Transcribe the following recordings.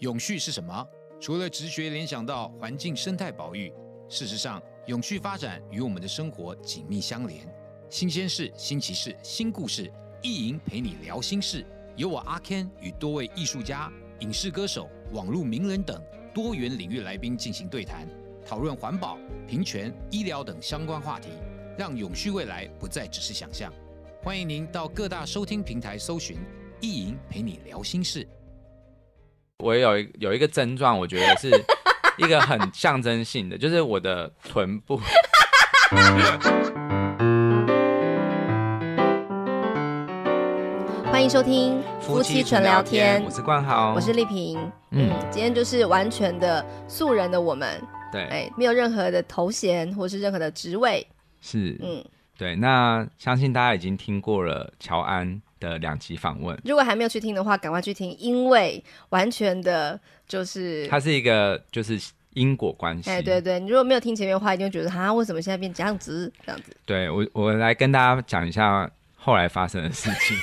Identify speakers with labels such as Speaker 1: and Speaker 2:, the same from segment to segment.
Speaker 1: 永续是什么？除了直觉联想到环境生态保育，事实上，永续发展与我们的生活紧密相连。新鲜事、新奇事、新故事，意淫陪你聊心事，由我阿 Ken 与多位艺术家、影视歌手、网络名人等多元领域来宾进行对谈，讨论环保、平权、医疗等相关话题，让永续未来不再只是想象。欢迎您到各大收听平台搜寻《意淫陪你聊心事》。我有有一个症状，我觉得是 一个很象征性的，就是我的臀部。
Speaker 2: 欢迎收听夫妻纯聊天，我是
Speaker 1: 冠豪，我是丽萍。嗯，
Speaker 2: 今天就是完全的素人的我们，对，哎，没有任何的头衔或是任何的职位。
Speaker 1: 是，嗯，对，那相信大家已经听过了，乔安。的两集访问，
Speaker 2: 如果还没有去听的话，赶快去听，因为完全的，就是它是
Speaker 1: 一个就是因果关系。哎，
Speaker 2: 对对，如果没有听前面的话，一定会觉得啊，为什么现在变这样子？这样子，
Speaker 1: 对我我来跟大家讲一下后来发生的事情。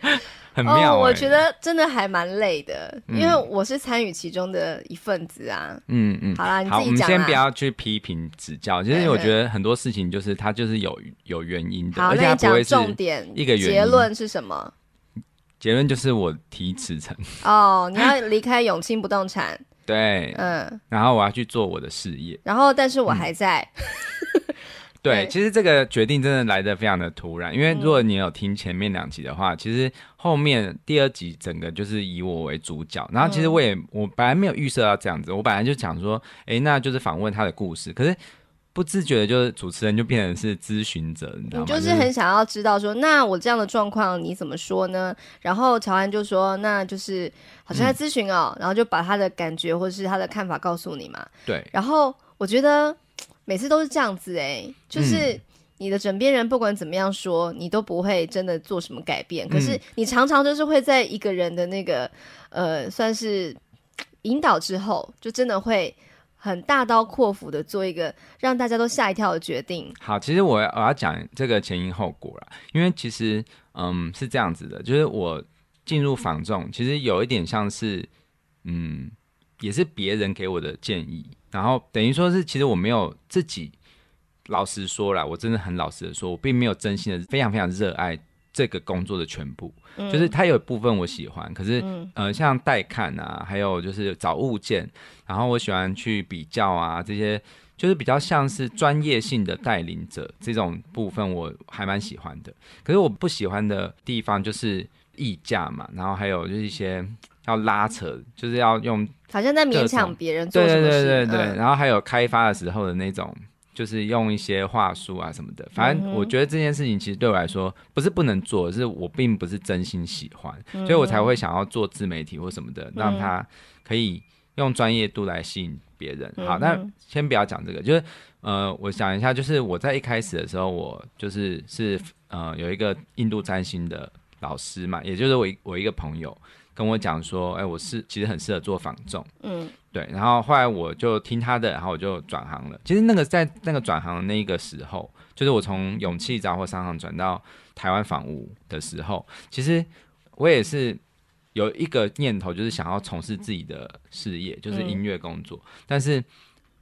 Speaker 1: 哦，我觉
Speaker 2: 得真的还蛮累的，因为我是参与其中的一份子啊。
Speaker 1: 嗯嗯，好啦，好，我们先不要去批评指教。其实我觉得很多事情就是它就是有有原因的，而且讲重点一个结论是什么？结论就是我提辞呈
Speaker 2: 哦，你要离开永清不动产，
Speaker 1: 对，嗯，然后我要去做我的事业，
Speaker 2: 然后但是我还在。
Speaker 1: 对，其实这个决定真的来的非常的突然，因为如果你有听前面两集的话，其实后面第二集整个就是以我为主角，然后其实我也我本来没有预设到这样子，我本来就讲说，哎，那就是访问他的故事，可是不自觉的，就是主持人就变成是咨询者，你知道吗？就是很想
Speaker 2: 要知道说，那我这样的状况你怎么说呢？然后乔安就说，那就是好像在咨询哦，然后就把他的感觉或者是他的看法告诉你嘛。对，然后我觉得。每次都是这样子哎，就是你的枕边人不管怎么样说，你都不会真的做什么改变。可是你常常就是会在一个人的那个呃，算是引导之后，就真的会很大刀阔斧的做一个让大家都吓一跳的决定。
Speaker 1: 好，其实我我要讲这个前因后果了，因为其实嗯是这样子的，就是我进入房仲，其实有一点像是嗯。也是别人给我的建议，然后等于说是，其实我没有自己，老实说了，我真的很老实的说，我并没有真心的非常非常热爱这个工作的全部，就是它有一部分我喜欢，可是呃，像带看啊，还有就是找物件，然后我喜欢去比较啊，这些就是比较像是专业性的带领者这种部分，我还蛮喜欢的。可是我不喜欢的地方就是。溢价嘛，然后还有就是一些要拉扯，就是要用，
Speaker 2: 好像在勉强别人做对对对对对。
Speaker 1: 然后还有开发的时候的那种，就是用一些话术啊什么的。反正我觉得这件事情其实对我来说不是不能做，是我并不是真心喜欢，所以我才会想要做自媒体或什么的，让他可以用专业度来吸引别人。好，那先不要讲这个，就是呃，我想一下，就是我在一开始的时候，我就是是呃有一个印度占星的。老师嘛，也就是我我一个朋友跟我讲说，哎，我是其实很适合做仿仲，嗯，对。然后后来我就听他的，然后我就转行了。其实那个在那个转行的那个时候，就是我从勇气杂货商行转到台湾房屋的时候，其实我也是有一个念头，就是想要从事自己的事业，就是音乐工作。但是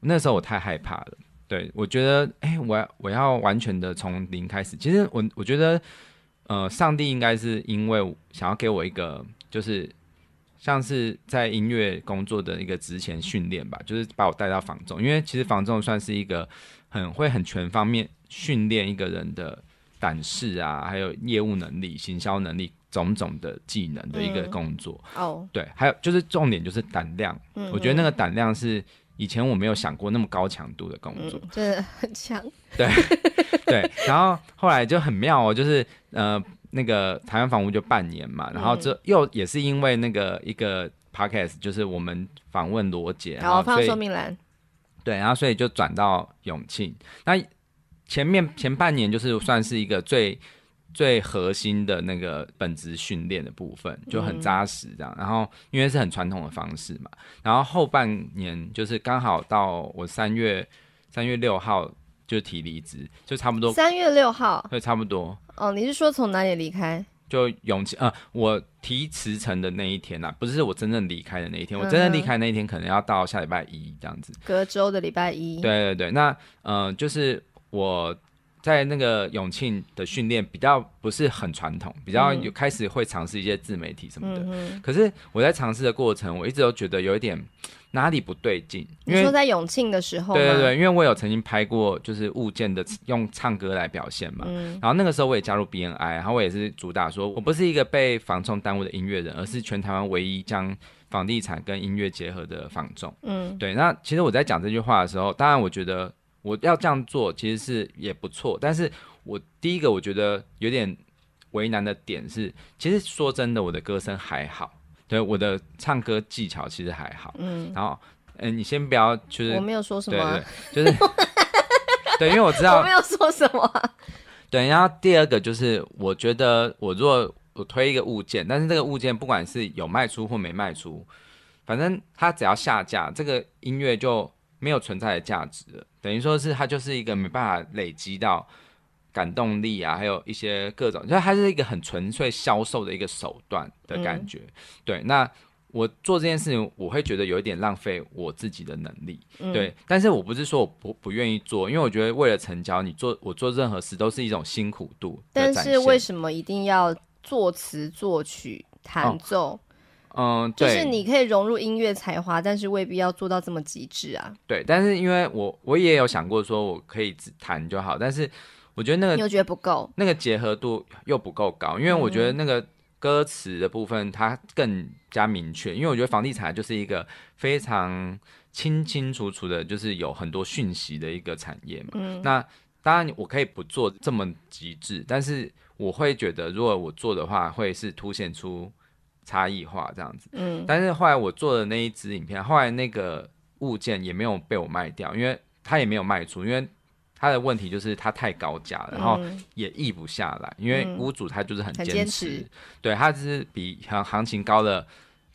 Speaker 1: 那时候我太害怕了，对，我觉得，哎，我我要完全的从零开始。其实我我觉得。呃，上帝应该是因为想要给我一个，就是像是在音乐工作的一个职前训练吧，就是把我带到房中，因为其实房中算是一个很会很全方面训练一个人的胆识啊，还有业务能力、行销能力种种的技能的一个工作。哦，对，还有就是重点就是胆量，我觉得那个胆量是。以前我没有想过那么高强度的工作，
Speaker 2: 真的很强。对
Speaker 1: 对，然后后来就很妙哦，就是呃，那个台湾房屋就半年嘛，然后这又也是因为那个一个 podcast，就是我们访问罗杰，然后放说明兰，对，然后所以就转到永庆。那前面前半年就是算是一个最。最核心的那个本职训练的部分就很扎实，这样。然后因为是很传统的方式嘛，然后后半年就是刚好到我三月三月六号就提离职，就差不多三
Speaker 2: 月六号，
Speaker 1: 对，差不多。
Speaker 2: 哦，你是说从哪里离开？
Speaker 1: 就勇气，啊，我提辞呈的那一天呐，不是我真正离开的那一天，我真正离开那一天可能要到下礼拜一这样子，
Speaker 2: 隔周的礼拜一。
Speaker 1: 对对对，那呃，就是我。在那个永庆的训练比较不是很传统，比较有开始会尝试一些自媒体什么的。可是我在尝试的过程，我一直都觉得有一点哪里不对劲。你说在
Speaker 2: 永庆的时候，对对对，
Speaker 1: 因为我有曾经拍过就是物件的用唱歌来表现嘛。然后那个时候我也加入 BNI，然后我也是主打说我不是一个被防冲耽误的音乐人，而是全台湾唯一将房地产跟音乐结合的房仲。嗯，对。那其实我在讲这句话的时候，当然我觉得。我要这样做其实是也不错，但是我第一个我觉得有点为难的点是，其实说真的，我的歌声还好，对我的唱歌技巧其实还好，嗯，然后，呃，你先不要，就是我没有说什么，对，就是，对，因为我知道 我没有
Speaker 2: 说什么，
Speaker 1: 对，然后第二个就是，我觉得我如果我推一个物件，但是这个物件不管是有卖出或没卖出，反正它只要下架，这个音乐就。没有存在的价值等于说是它就是一个没办法累积到感动力啊，还有一些各种，就它是一个很纯粹销售的一个手段的感觉。对，那我做这件事情，我会觉得有一点浪费我自己的能力。对，但是我不是说我不不愿意做，因为我觉得为了成交，你做我做任何事都是一种辛苦度。但是为什
Speaker 2: 么一定要作词作曲弹奏？
Speaker 1: 嗯，就是你
Speaker 2: 可以融入音乐才华，但是未必要做到这么极致啊。
Speaker 1: 对，但是因为我我也有想过说，我可以只弹就好。但是我觉得那个又觉得不够，那个结合度又不够高，因为我觉得那个歌词的部分它更加明确。因为我觉得房地产就是一个非常清清楚楚的，就是有很多讯息的一个产业嘛。嗯。那当然，我可以不做这么极致，但是我会觉得，如果我做的话，会是凸显出。差异化这样子，嗯，但是后来我做的那一只影片，后来那个物件也没有被我卖掉，因为它也没有卖出，因为它的问题就是它太高价，然后也议不下来，因为屋主他就是很坚持，对，他是比行行情高了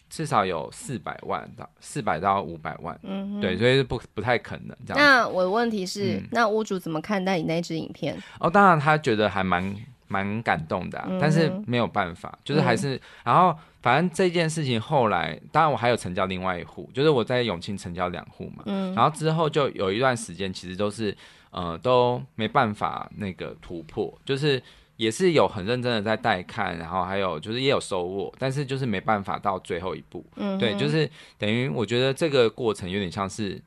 Speaker 1: 至少有四百万到四百到五百万，嗯，对，所以不不太可能这样。那
Speaker 2: 我的问题是，那屋主怎么看待你那支影片？
Speaker 1: 哦，当然他觉得还蛮蛮感动的，但是没有办法，就是还是然后。反正这件事情后来，当然我还有成交另外一户，就是我在永庆成交两户嘛。嗯。然后之后就有一段时间，其实都是呃都没办法那个突破，就是也是有很认真的在带看，然后还有就是也有收获，但是就是没办法到最后一步。嗯。对，就是等于我觉得这个过程有点像是，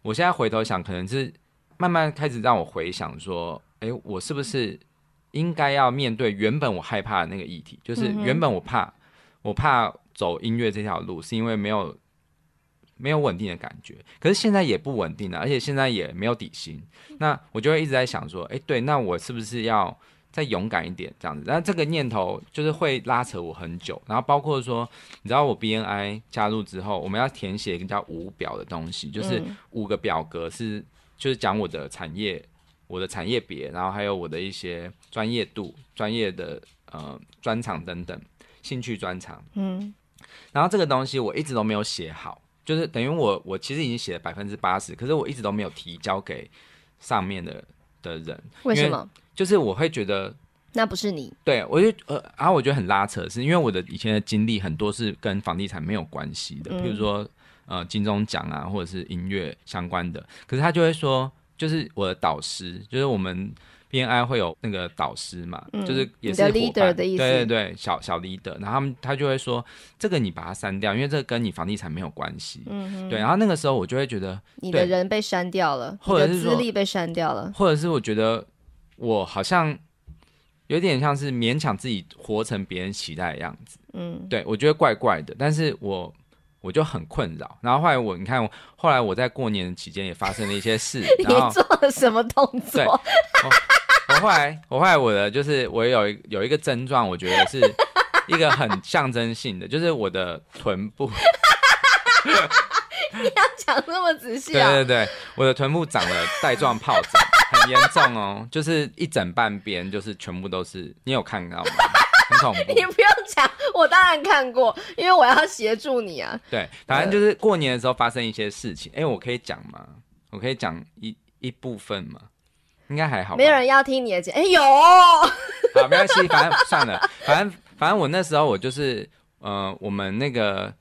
Speaker 1: 我现在回头想，可能是慢慢开始让我回想说，哎，我是不是应该要面对原本我害怕的那个议题？就是原本我怕。我怕走音乐这条路，是因为没有没有稳定的感觉，可是现在也不稳定了，而且现在也没有底薪，那我就会一直在想说，哎，对，那我是不是要再勇敢一点这样子？那这个念头就是会拉扯我很久。然后包括说，你知道我 BNI 加入之后，我们要填写一个叫五表的东西，就是五个表格是就是讲我的产业、我的产业别，然后还有我的一些专业度、专业的呃专长等等。兴趣专长，嗯，然后这个东西我一直都没有写好，就是等于我我其实已经写了百分之八十，可是我一直都没有提交给上面的的人。为什么？就是我会觉得
Speaker 2: 那不是你，
Speaker 1: 对我就呃，然后我觉得很拉扯，是因为我的以前的经历很多是跟房地产没有关系的，比如说呃金钟奖啊，或者是音乐相关的，可是他就会说，就是我的导师，就是我们。边 N. I. 会有那个导师嘛，就是也是意思，对对对，小小 leader，然后他们他就会说这个你把它删掉，因为这个跟你房地产没有关系，对。然后那个时候我就会觉得
Speaker 2: 你的人被删掉了，或者是资历被删掉了，
Speaker 1: 或者是我觉得我好像有点像是勉强自己活成别人期待的样子，嗯，对我觉得怪怪的，但是我我就很困扰。然后后来我你看，后来我在过年期间也发生了一些事，你做
Speaker 2: 了什么动作？
Speaker 1: 后来我后来我的就是我有有一个症状，我觉得是一个很象征性的，就是我的臀部。
Speaker 3: 你要讲那么仔细？对对
Speaker 1: 对，我的臀部长了带状疱疹，很严重哦，就是一整半边，就是全部都是。你有看到吗？很恐怖。
Speaker 2: 你不用讲，我当然看过，因为我要协助你啊。
Speaker 1: 对，反正就是过年的时候发生一些事情。哎，我可以讲吗？我可以讲一一部分吗？应该还好，没有
Speaker 2: 人要听你的节，哎，有，好，
Speaker 1: 没关系，反正算了，反正反正我那时候我就是，呃，我们那个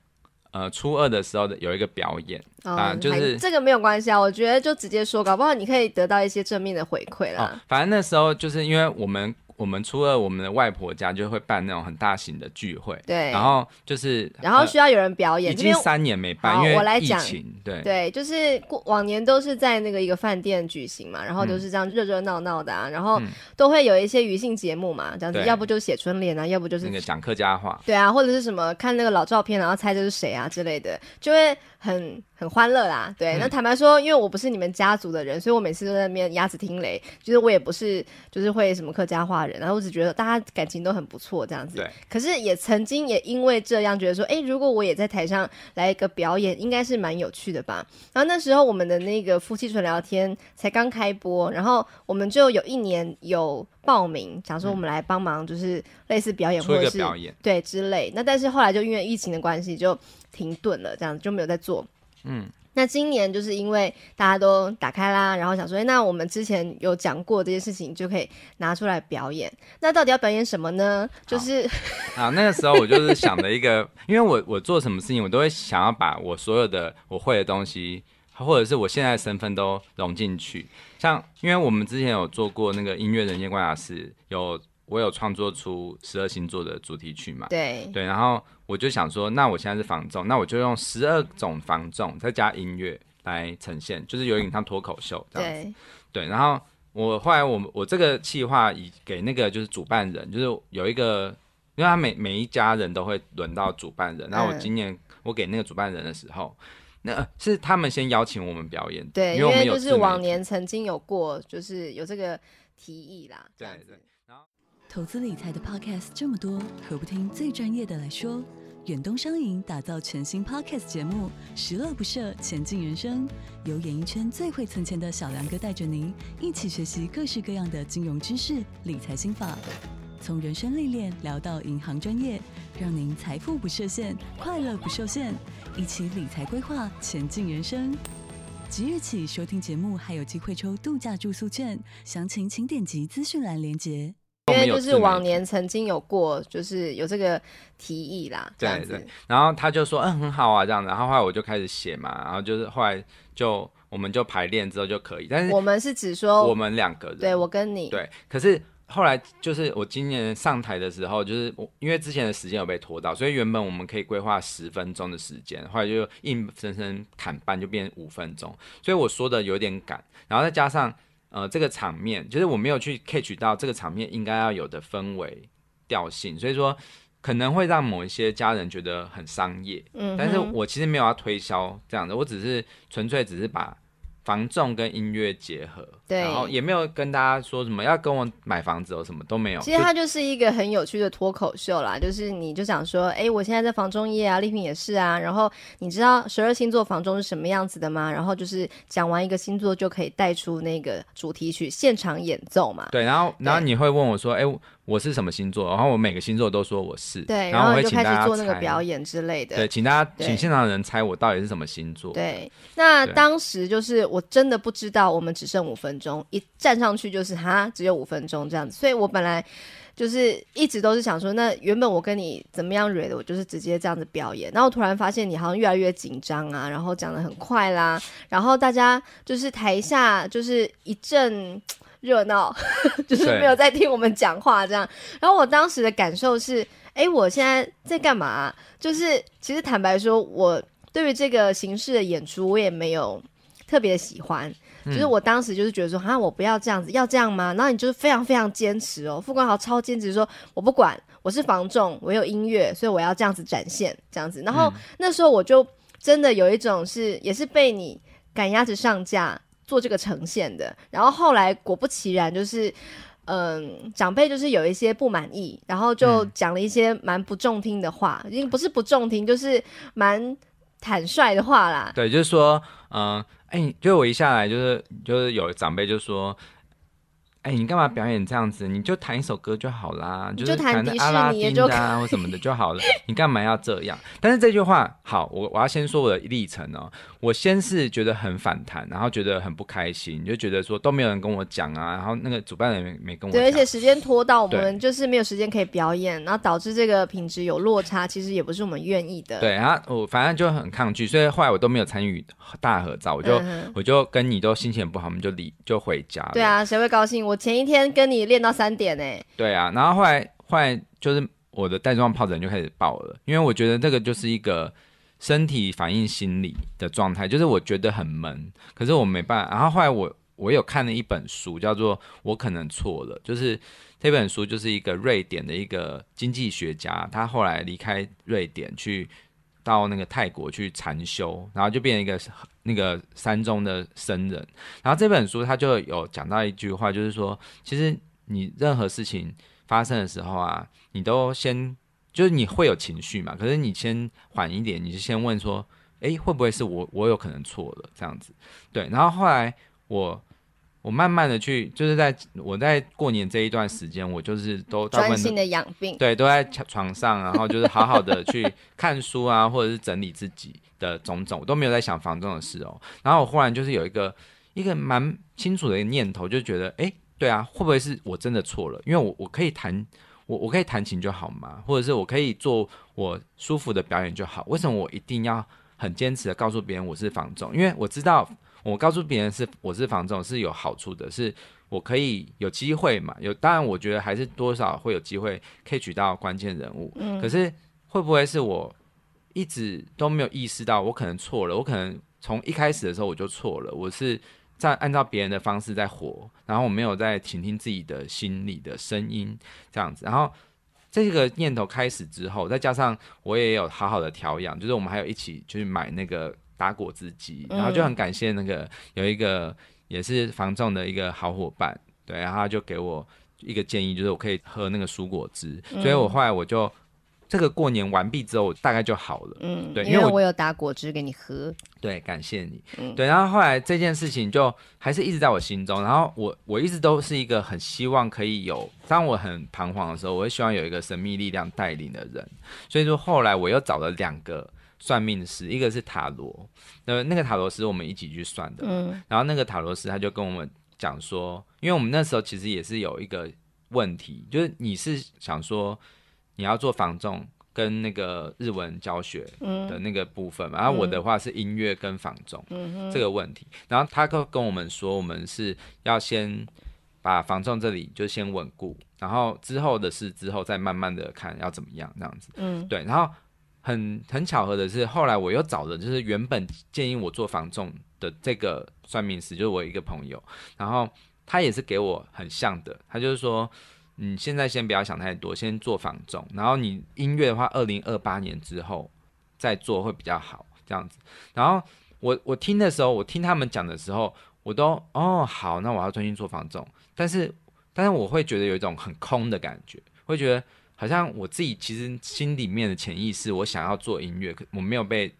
Speaker 1: 呃初二的时候的有一个表演啊，就是这个
Speaker 2: 没有关系啊，我觉得就直接说，搞不好你可以得到一些正面的回馈了。
Speaker 1: 反正那时候就是因为我们。我们除了我们的外婆家，就会办那种很大型的聚会。对，然后就是，然后需要
Speaker 2: 有人表演。已经三
Speaker 1: 年没办，因为疫情。对，对，
Speaker 2: 就是过往年都是在那个一个饭店举行嘛，然后都是这样热热闹闹的啊，然后都会有一些娱兴节目嘛，这样子，要不就写春联啊，要不就是那个
Speaker 1: 讲客家话。对
Speaker 2: 啊，或者是什么看那个老照片，然后猜这是谁啊之类的，就会。很很欢乐啦，对。那坦白说，因为我不是你们家族的人，所以我每次都在那边鸭子听雷，就是我也不是就是会什么客家话人，然后我只觉得大家感情都很不错这样子。对。可是也曾经也因为这样，觉得说，哎，如果我也在台上来一个表演，应该是蛮有趣的吧。然后那时候我们的那个夫妻纯聊天才刚开播，然后我们就有一年有。报名想说我们来帮忙，就是类似表演或者是对之类。那但是后来就因为疫情的关系就停顿了，这样就没有在做。嗯，那今年就是因为大家都打开啦，然后想说，哎，那我们之前有讲过这件事情，就可以拿出来表演。那到底要表演什么呢？就是
Speaker 1: 啊，那个时候我就是想的一个，因为我我做什么事情，我都会想要把我所有的我会的东西。或者是我现在的身份都融进去，像因为我们之前有做过那个音乐人间观察室，有我有创作出十二星座的主题曲嘛？对对，然后我就想说，那我现在是防重，那我就用十二种防重再加音乐来呈现，就是有点像脱口秀这样子。对，然后我后来我我这个计划以给那个就是主办人，就是有一个，因为他每每一家人都会轮到主办人，那我今年我给那个主办人的时候。那是他们先邀请我们表演对，因为就是往
Speaker 2: 年曾经有过，就是有这个提议啦。对对。然后，投资理财的 podcast 这么
Speaker 1: 多，何不听最专业的来说。远东商银打造全新 podcast 节目，十乐不设，前进人生，由演艺圈最会存钱的小梁哥带着您一起学习各式各样的金融知识、理财心法，从人生历练聊到银行专业，让您财富不设限，快乐不受限。一起理财规划，前进人生。即日起收听节目还有机会抽度假住宿
Speaker 2: 券，详情请点击资讯栏连接。
Speaker 1: 因为就是往
Speaker 2: 年曾经有过，就是有这个提议啦。对对，
Speaker 1: 然后他就说：“嗯，很好啊，这样子。”然后后来我就开始写嘛，然后就是后来就我们就排练之后就可以。但是我们是指说我们两个人，对我跟你对，可是。后来就是我今年上台的时候，就是我因为之前的时间有被拖到，所以原本我们可以规划十分钟的时间，后来就硬生生砍半，就变五分钟。所以我说的有点赶，然后再加上呃这个场面，就是我没有去 catch 到这个场面应该要有的氛围调性，所以说可能会让某一些家人觉得很商业。嗯，但是我其实没有要推销这样的，我只是纯粹只是把。房重跟音乐结合，对，然后也没有跟大家说什么要跟我买房子，哦，什么都没有。其实它
Speaker 2: 就是一个很有趣的脱口秀啦，就是你就想说，哎，我现在在房中业啊，丽萍也是啊，然后你知道十二星座房中是什么样子的吗？然后就是讲完一个星座就可以带出那个主题曲现场演奏嘛。
Speaker 1: 对，然后然后你会问我说，哎。我是什么星座？然后我每个星座都说我是。对，然后会开始做那个表
Speaker 2: 演之类的。对，
Speaker 1: 请大家，请现场的人猜我到底是什么星座。
Speaker 2: 对，那当时就是我真的不知道，我们只剩五分钟，一站上去就是哈，只有五分钟这样子。所以我本来就是一直都是想说，那原本我跟你怎么样 read 的，我就是直接这样子表演。然后突然发现你好像越来越紧张啊，然后讲的很快啦，然后大家就是台下就是一阵。热闹，就是没有在听我们讲话这样。然后我当时的感受是，哎，我现在在干嘛？就是其实坦白说，我对于这个形式的演出，我也没有特别喜欢。就是我当时就是觉得说，哈，我不要这样子，要这样吗？然后你就是非常非常坚持哦，付冠豪超坚持，说我不管，我是房仲，我有音乐，所以我要这样子展现这样子。然后那时候我就真的有一种是，也是被你赶鸭子上架。做这个呈现的，然后后来果不其然，就是，嗯，长辈就是有一些不满意，然后就讲了一些蛮不中听的话，已经不是不中听，就是蛮坦率的话啦。
Speaker 1: 对，就是说，嗯，哎，就我一下来，就是就是有长辈就说。哎，你干嘛表演这样子？你就弹一首歌就好啦，就弹迪士尼的或什么的就好了。你干嘛要这样？但是这句话，好，我我要先说我的历程哦。我先是觉得很反弹，然后觉得很不开心，就觉得说都没有人跟我讲啊。然后那个主办人没跟我讲，而且时
Speaker 2: 间拖到我们就是没有时间可以表演，然后导致这个品质有落差，其实也不是我们愿意的。对
Speaker 1: 啊，我反正就很抗拒，所以后来我都没有参与大合照，我就我就跟你都心情不好，我们就离就回家。对
Speaker 2: 啊，谁会高兴？我前一天跟你练到三点呢，
Speaker 1: 对啊，然后后来后来就是我的带状疱疹就开始爆了，因为我觉得这个就是一个身体反应心理的状态，就是我觉得很闷，可是我没办法。然后后来我我有看了一本书，叫做《我可能错了》，就是这本书就是一个瑞典的一个经济学家，他后来离开瑞典去。到那个泰国去禅修，然后就变成一个那个山中的僧人。然后这本书他就有讲到一句话，就是说，其实你任何事情发生的时候啊，你都先就是你会有情绪嘛，可是你先缓一点，你就先问说，哎，会不会是我我有可能错了这样子？对，然后后来我。我慢慢的去，就是在我在过年这一段时间，我就是都专心
Speaker 2: 的养病，
Speaker 1: 对，都在床床上，然后就是好好的去看书啊，或者是整理自己的种种，我都没有在想房中的事哦。然后我忽然就是有一个一个蛮清楚的一个念头，就觉得，哎，对啊，会不会是我真的错了？因为我我可以弹我我可以弹琴就好嘛，或者是我可以做我舒服的表演就好，为什么我一定要很坚持的告诉别人我是房中？因为我知道。我告诉别人是我是房总是有好处的，是我可以有机会嘛？有，当然我觉得还是多少会有机会可以取到关键人物。嗯，可是会不会是我一直都没有意识到我可能错了？我可能从一开始的时候我就错了，我是在按照别人的方式在活，然后我没有在倾听自己的心里的声音，这样子。然后这个念头开始之后，再加上我也有好好的调养，就是我们还有一起就是买那个。打果汁机，然后就很感谢那个有一个也是防重的一个好伙伴，对，然后他就给我一个建议，就是我可以喝那个蔬果汁，所以我后来我就这个过年完毕之后大概就好了，嗯，对，因为我
Speaker 2: 有打果汁给你喝，
Speaker 1: 对，感谢你，对，然后后来这件事情就还是一直在我心中，然后我我一直都是一个很希望可以有，当我很彷徨的时候，我会希望有一个神秘力量带领的人，所以说后来我又找了两个。算命师，一个是塔罗，那那个塔罗师我们一起去算的，然后那个塔罗师他就跟我们讲说，因为我们那时候其实也是有一个问题，就是你是想说你要做防重跟那个日文教学的那个部分嘛，然后我的话是音乐跟防重这个问题，然后他跟跟我们说，我们是要先把防重这里就先稳固，然后之后的事之后再慢慢的看要怎么样这样子，嗯，对，然后。很很巧合的是，后来我又找的，就是原本建议我做房仲的这个算命师，就是我一个朋友，然后他也是给我很像的，他就是说，你现在先不要想太多，先做房仲，然后你音乐的话，二零二八年之后再做会比较好，这样子。然后我我听的时候，我听他们讲的时候，我都哦好，那我要专心做房仲，但是但是我会觉得有一种很空的感觉，会觉得。好像我自己其实心里面的潜意识，我想要做音乐，可我没有被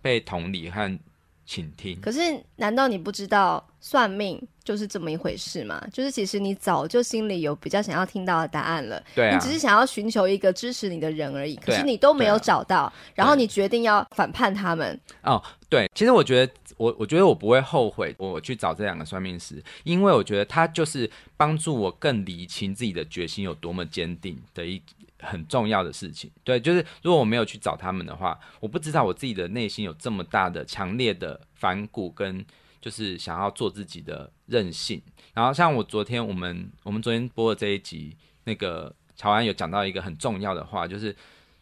Speaker 1: 被同理和倾听。可是，
Speaker 2: 难道你不知道算命就是这么一回事吗？就是其实你早就心里有比较想要听到的答案了，对、你只是想要寻求一个支持你的人而已。可是你都没有找到，然后你决定要反叛他们。
Speaker 1: 哦，对，其实我觉得我我觉得我不会后悔我去找这两个算命师，因为我觉得他就是帮助我更理清自己的决心有多么坚定的一。很重要的事情，对，就是如果我没有去找他们的话，我不知道我自己的内心有这么大的强烈的反骨，跟就是想要做自己的任性。然后像我昨天我们我们昨天播的这一集，那个乔安有讲到一个很重要的话，就是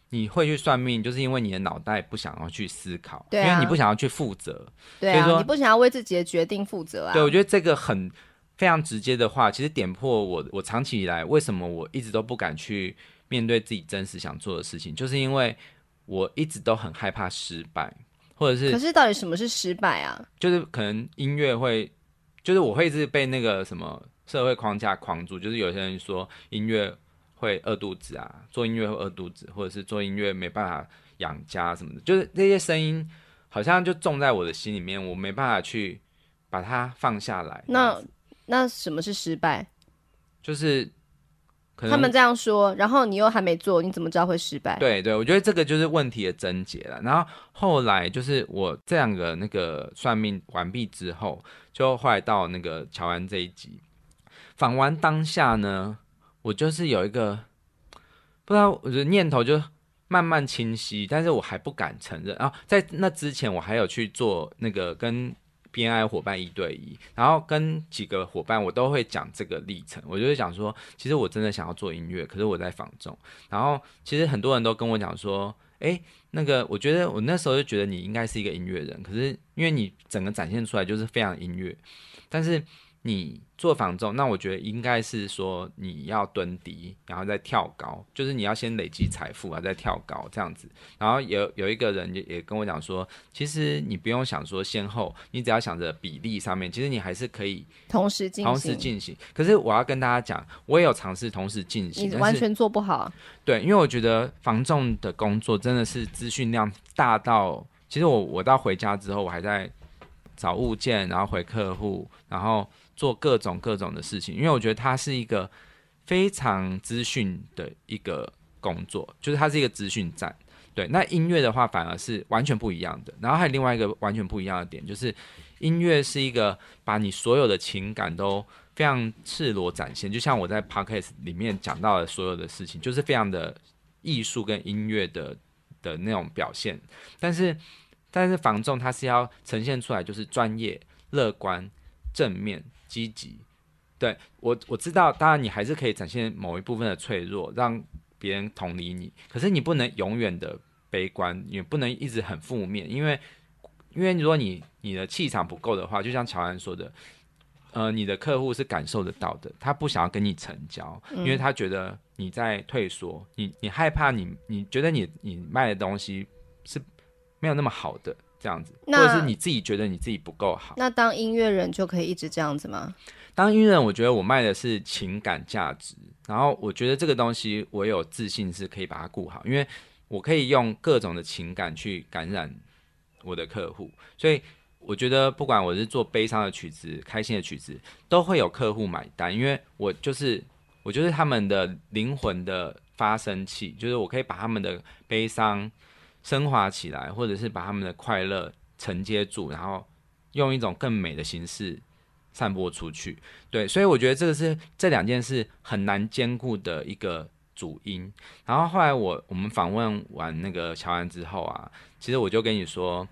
Speaker 1: 你会去算命，就是因为你的脑袋不想要去思考，对，因为你不想要去负责，对啊，你不
Speaker 2: 想要为自己的决定负责啊。对，我
Speaker 1: 觉得这个很非常直接的话，其实点破我，我长期以来为什么我一直都不敢去。面对自己真实想做的事情，就是因为我一直都很害怕失败，或者是可是到
Speaker 2: 底什么是失败啊？
Speaker 1: 就是可能音乐会，就是我会一直被那个什么社会框架框住。就是有些人说音乐会饿肚子啊，做音乐会饿肚子，或者是做音乐没办法养家什么的。就是那些声音好像就种在我的心里面，我没办法去把它放下来。那
Speaker 2: 那什么是失败？
Speaker 1: 就是。他们这样
Speaker 2: 说，然后你又还没做，你怎么知道会失败？
Speaker 1: 对对，我觉得这个就是问题的症结了。然后后来就是我这两个那个算命完毕之后，就后来到那个乔安这一集，访完当下呢，我就是有一个不知道我的念头就慢慢清晰，但是我还不敢承认。然后在那之前，我还有去做那个跟。偏爱伙伴一对一，然后跟几个伙伴，我都会讲这个历程。我就会讲说，其实我真的想要做音乐，可是我在仿中。然后其实很多人都跟我讲说，哎，那个，我觉得我那时候就觉得你应该是一个音乐人，可是因为你整个展现出来就是非常音乐，但是。你做防重，那我觉得应该是说你要蹲低，然后再跳高，就是你要先累积财富，然后再跳高这样子。然后有有一个人也跟我讲说，其实你不用想说先后，你只要想着比例上面，其实你还是可以
Speaker 2: 同时同时进
Speaker 1: 行。可是我要跟大家讲，我也有尝试同时进行，你完全做不好。对，因为我觉得防重的工作真的是资讯量大到，其实我我到回家之后，我还在找物件，然后回客户，然后。做各种各种的事情，因为我觉得它是一个非常资讯的一个工作，就是它是一个资讯站。对，那音乐的话反而是完全不一样的。然后还有另外一个完全不一样的点，就是音乐是一个把你所有的情感都非常赤裸展现，就像我在 podcast 里面讲到的所有的事情，就是非常的艺术跟音乐的的那种表现。但是，但是防重它是要呈现出来，就是专业、乐观、正面。积极，对我我知道，当然你还是可以展现某一部分的脆弱，让别人同理你。可是你不能永远的悲观，也不能一直很负面，因为，因为如果你你的气场不够的话，就像乔安说的，呃，你的客户是感受得到的，他不想要跟你成交，因为他觉得你在退缩，你你害怕你，你觉得你你卖的东西是没有那么好的。这样子，或者是你自己觉得你自己不够好。
Speaker 2: 那当音乐人就可以一直这样子吗？
Speaker 1: 当音乐人，我觉得我卖的是情感价值，然后我觉得这个东西我有自信是可以把它顾好，因为我可以用各种的情感去感染我的客户，所以我觉得不管我是做悲伤的曲子、开心的曲子，都会有客户买单，因为我就是我就是他们的灵魂的发声器，就是我可以把他们的悲伤。升华起来，或者是把他们的快乐承接住，然后用一种更美的形式散播出去。对，所以我觉得这个是这两件事很难兼顾的一个主因。然后后来我我们访问完那个乔安之后啊，其实我就跟你说，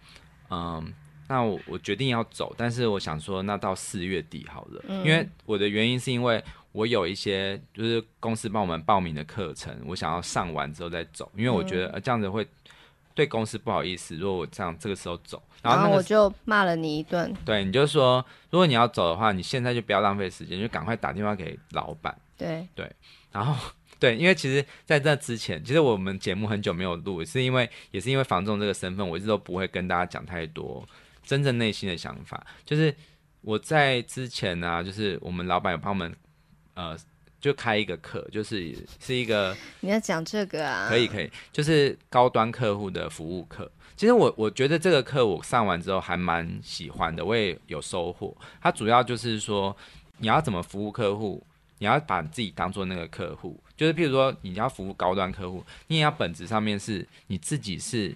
Speaker 1: 嗯，那我我决定要走，但是我想说，那到四月底好了，因为我的原因是因为我有一些就是公司帮我们报名的课程，我想要上完之后再走，因为我觉得这样子会。对公司不好意思，如果我这样这个时候走，然后我
Speaker 2: 就骂了你一顿。
Speaker 1: 对，你就说，如果你要走的话，你现在就不要浪费时间，就赶快打电话给老板。对对，然后对，因为其实在这之前，其实我们节目很久没有录，是因为也是因为房仲这个身份，我一直都不会跟大家讲太多真正内心的想法。就是我在之前呢，就是我们老板有帮我们呃。就开一个课，就是是一个
Speaker 2: 你要讲这个啊？可
Speaker 1: 以可以，就是高端客户的服务课。其实我我觉得这个课我上完之后还蛮喜欢的，我也有收获。它主要就是说你要怎么服务客户，你要把自己当做那个客户。就是譬如说你要服务高端客户，你也要本质上面是你自己是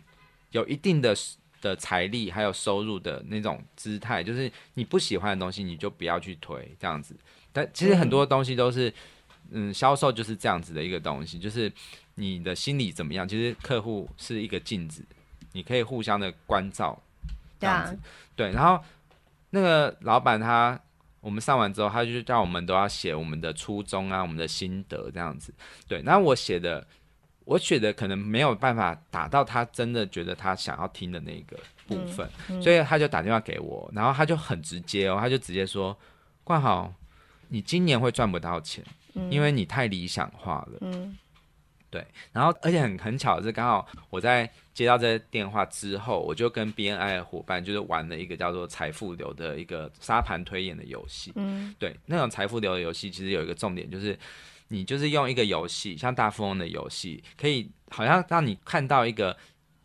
Speaker 1: 有一定的。的财力还有收入的那种姿态，就是你不喜欢的东西，你就不要去推这样子。但其实很多东西都是，嗯，销售就是这样子的一个东西，就是你的心理怎么样，其实客户是一个镜子，你可以互相的关照这样子。对，然后那个老板他，我们上完之后，他就叫我们都要写我们的初衷啊，我们的心得这样子。对，那我写的。我觉得可能没有办法打到他真的觉得他想要听的那个部分，所以他就打电话给我，然后他就很直接哦，他就直接说：“冠豪，你今年会赚不到钱，因为你太理想化了。”嗯，对。然后，而且很很巧的是，刚好我在接到这个电话之后，我就跟 BNI 的伙伴就是玩了一个叫做财富流的一个沙盘推演的游戏。嗯，对，那种财富流的游戏其实有一个重点就是。你就是用一个游戏，像大富翁的游戏，可以好像让你看到一个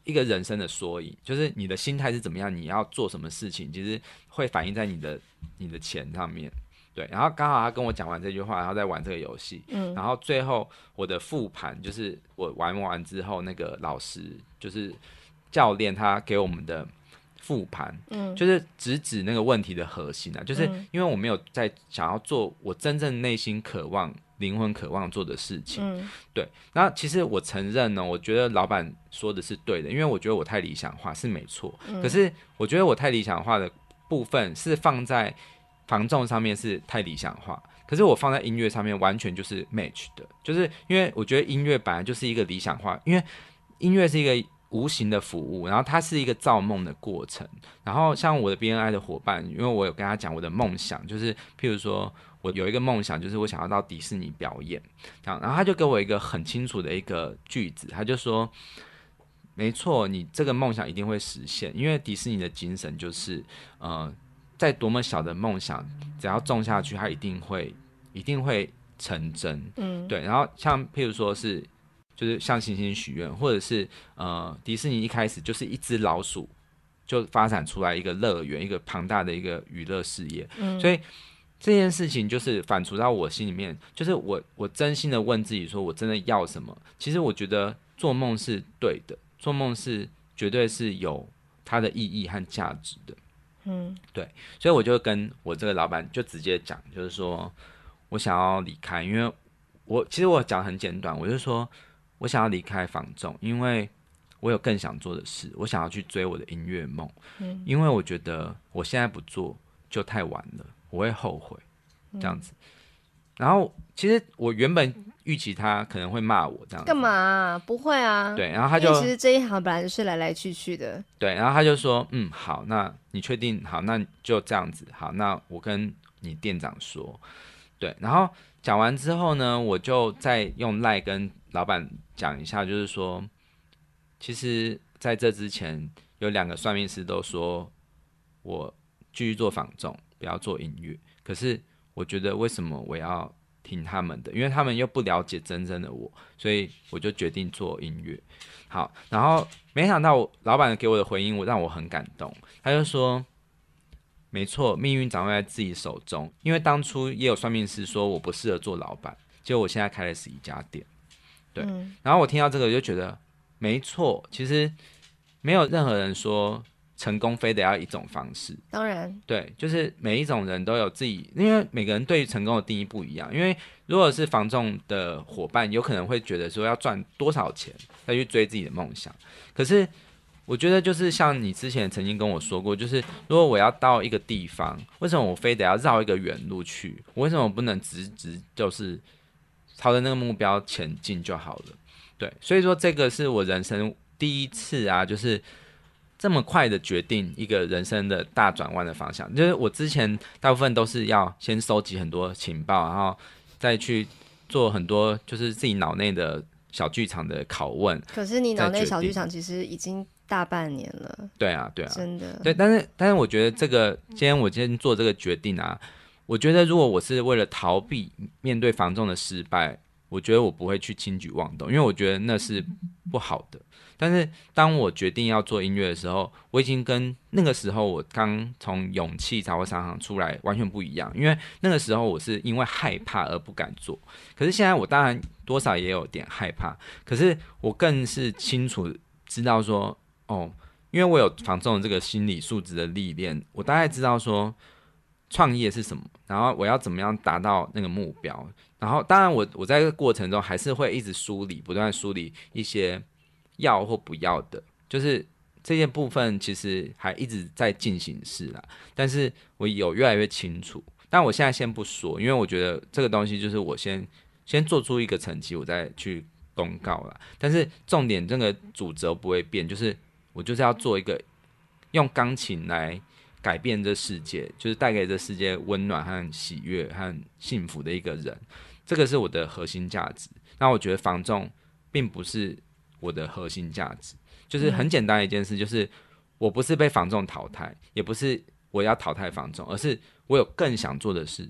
Speaker 1: 一个人生的缩影，就是你的心态是怎么样，你要做什么事情，其实会反映在你的你的钱上面。对，然后刚好他跟我讲完这句话，然后再玩这个游戏。嗯，然后最后我的复盘就是我玩完之后，那个老师就是教练他给我们的复盘，嗯，就是直指那个问题的核心啊，就是因为我没有在想要做我真正内心渴望。灵魂渴望做的事情，对。那其实我承认呢，我觉得老板说的是对的，因为我觉得我太理想化是没错。可是我觉得我太理想化的部分是放在房重上面是太理想化，可是我放在音乐上面完全就是 match 的，就是因为我觉得音乐本来就是一个理想化，因为音乐是一个无形的服务，然后它是一个造梦的过程。然后像我的 BNI 的伙伴，因为我有跟他讲我的梦想，就是譬如说。我有一个梦想，就是我想要到迪士尼表演。这样，然后他就给我一个很清楚的一个句子，他就说：“没错，你这个梦想一定会实现，因为迪士尼的精神就是，呃，在多么小的梦想，只要种下去，它一定会，一定会成真。”嗯，对。然后像，譬如说是，就是向星星许愿，或者是，呃，迪士尼一开始就是一只老鼠就发展出来一个乐园，一个庞大的一个娱乐事业。嗯，所以。这件事情就是反刍到我心里面，就是我我真心的问自己，说我真的要什么？其实我觉得做梦是对的，做梦是绝对是有它的意义和价值的。嗯，对，所以我就跟我这个老板就直接讲，就是说我想要离开，因为我其实我讲很简短，我就说我想要离开房仲，因为我有更想做的事，我想要去追我的音乐梦。嗯，因为我觉得我现在不做就太晚了。我会后悔，这样子。然后其实我原本预期他可能会骂我，这样干
Speaker 2: 嘛？不会啊。对，然后他就其实这一行本来就是来来去去的。
Speaker 1: 对，然后他就说：“嗯，好，那你确定？好，那就这样子。好，那我跟你店长说。”对，然后讲完之后呢，我就再用赖跟老板讲一下，就是说，其实在这之前有两个算命师都说我继续做仿种。不要做音乐，可是我觉得为什么我要听他们的？因为他们又不了解真正的我，所以我就决定做音乐。好，然后没想到我老板给我的回应，我让我很感动。他就说：“没错，命运掌握在自己手中。”因为当初也有算命师说我不适合做老板，结果我现在开了十一家店。对，然后我听到这个，我就觉得没错。其实没有任何人说。成功非得要一种方式，当然，对，就是每一种人都有自己，因为每个人对于成功的定义不一样。因为如果是房重的伙伴，有可能会觉得说要赚多少钱再去追自己的梦想。可是我觉得就是像你之前曾经跟我说过，就是如果我要到一个地方，为什么我非得要绕一个远路去？我为什么不能直直就是朝着那个目标前进就好了？对，所以说这个是我人生第一次啊，就是。这么快的决定一个人生的大转弯的方向，就是我之前大部分都是要先收集很多情报，然后再去做很多就是自己脑内的小剧场的拷问。
Speaker 2: 可是你脑内小剧场其实已经大半年了。对啊，对啊，真的。对，但
Speaker 1: 是但是我觉得这个，今天我今天做这个决定啊，我觉得如果我是为了逃避面对防重的失败。我觉得我不会去轻举妄动，因为我觉得那是不好的。但是当我决定要做音乐的时候，我已经跟那个时候我刚从勇气杂货商行出来完全不一样。因为那个时候我是因为害怕而不敢做，可是现在我当然多少也有点害怕，可是我更是清楚知道说，哦，因为我有防重这个心理素质的历练，我大概知道说创业是什么，然后我要怎么样达到那个目标。然后，当然，我我在这个过程中还是会一直梳理，不断梳理一些要或不要的，就是这些部分其实还一直在进行式啦。但是我有越来越清楚，但我现在先不说，因为我觉得这个东西就是我先先做出一个成绩，我再去公告了。但是重点，这个主轴不会变，就是我就是要做一个用钢琴来。改变这世界，就是带给这世界温暖和喜悦和幸福的一个人，这个是我的核心价值。那我觉得防重并不是我的核心价值，就是很简单一件事，就是我不是被防重淘汰，也不是我要淘汰防重，而是我有更想做的事。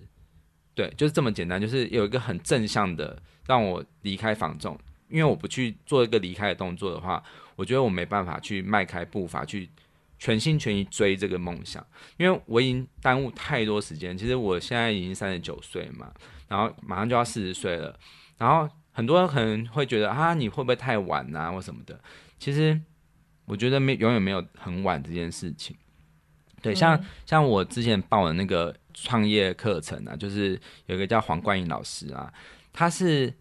Speaker 1: 对，就是这么简单，就是有一个很正向的让我离开防重，因为我不去做一个离开的动作的话，我觉得我没办法去迈开步伐去。全心全意追这个梦想，因为我已经耽误太多时间。其实我现在已经三十九岁嘛，然后马上就要四十岁了。然后很多人可能会觉得啊，你会不会太晚啊，或什么的。其实我觉得没永远没有很晚这件事情。对，像像我之前报的那个创业课程啊，就是有一个叫黄冠英老师啊，他是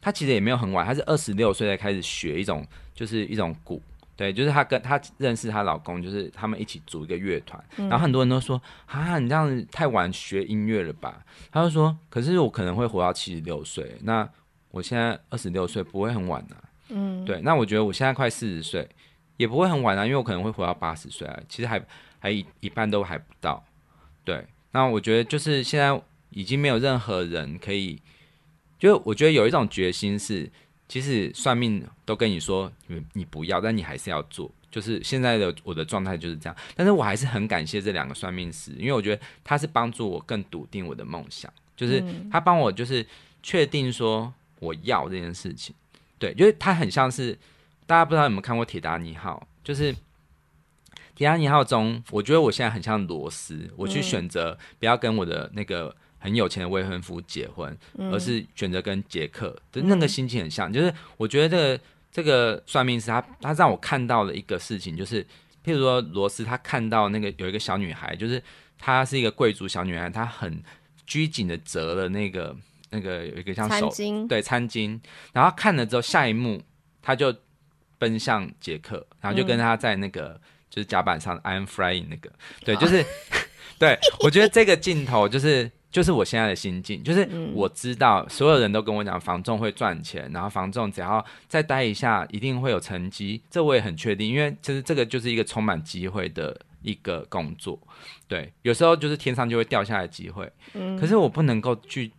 Speaker 1: 他其实也没有很晚，他是二十六岁才开始学一种，就是一种股对，就是她跟她认识她老公，就是他们一起组一个乐团，然后很多人都说：“啊，你这样子太晚学音乐了吧？”她就说：“可是我可能会活到七十六岁，那我现在二十六岁不会很晚啊。”
Speaker 3: 嗯，对，
Speaker 1: 那我觉得我现在快四十岁也不会很晚啊，因为我可能会活到八十岁啊，其实还还一一半都还不到。对，那我觉得就是现在已经没有任何人可以，就我觉得有一种决心是。其实算命都跟你说，你你不要，但你还是要做。就是现在的我的状态就是这样，但是我还是很感谢这两个算命师，因为我觉得他是帮助我更笃定我的梦想，就是他帮我就是确定说我要这件事情。对，因为他很像是大家不知道有没有看过《铁达尼号》，就是《铁达尼号》中，我觉得我现在很像罗斯，我去选择不要跟我的那个。很有钱的未婚夫结婚，而是选择跟杰克，就那个心情很像。就是我觉得这个这个算命师，他他让我看到了一个事情，就是譬如说罗斯，他看到那个有一个小女孩，就是她是一个贵族小女孩，她很拘谨的折了那个那个有一个像手巾，对餐巾。然后看了之后，下一幕他就奔向杰克，然后就跟他在那个就是甲板上，I'm flying 那个，对，就是 对我觉得这个镜头就是。就是我现在的心境，就是我知道所有人都跟我讲房仲会赚钱，然后房仲只要再待一下，一定会有成绩，这我也很确定，因为其实这个就是一个充满机会的一个工作，对，有时候就是天上就会掉下来机会，可是我不能够去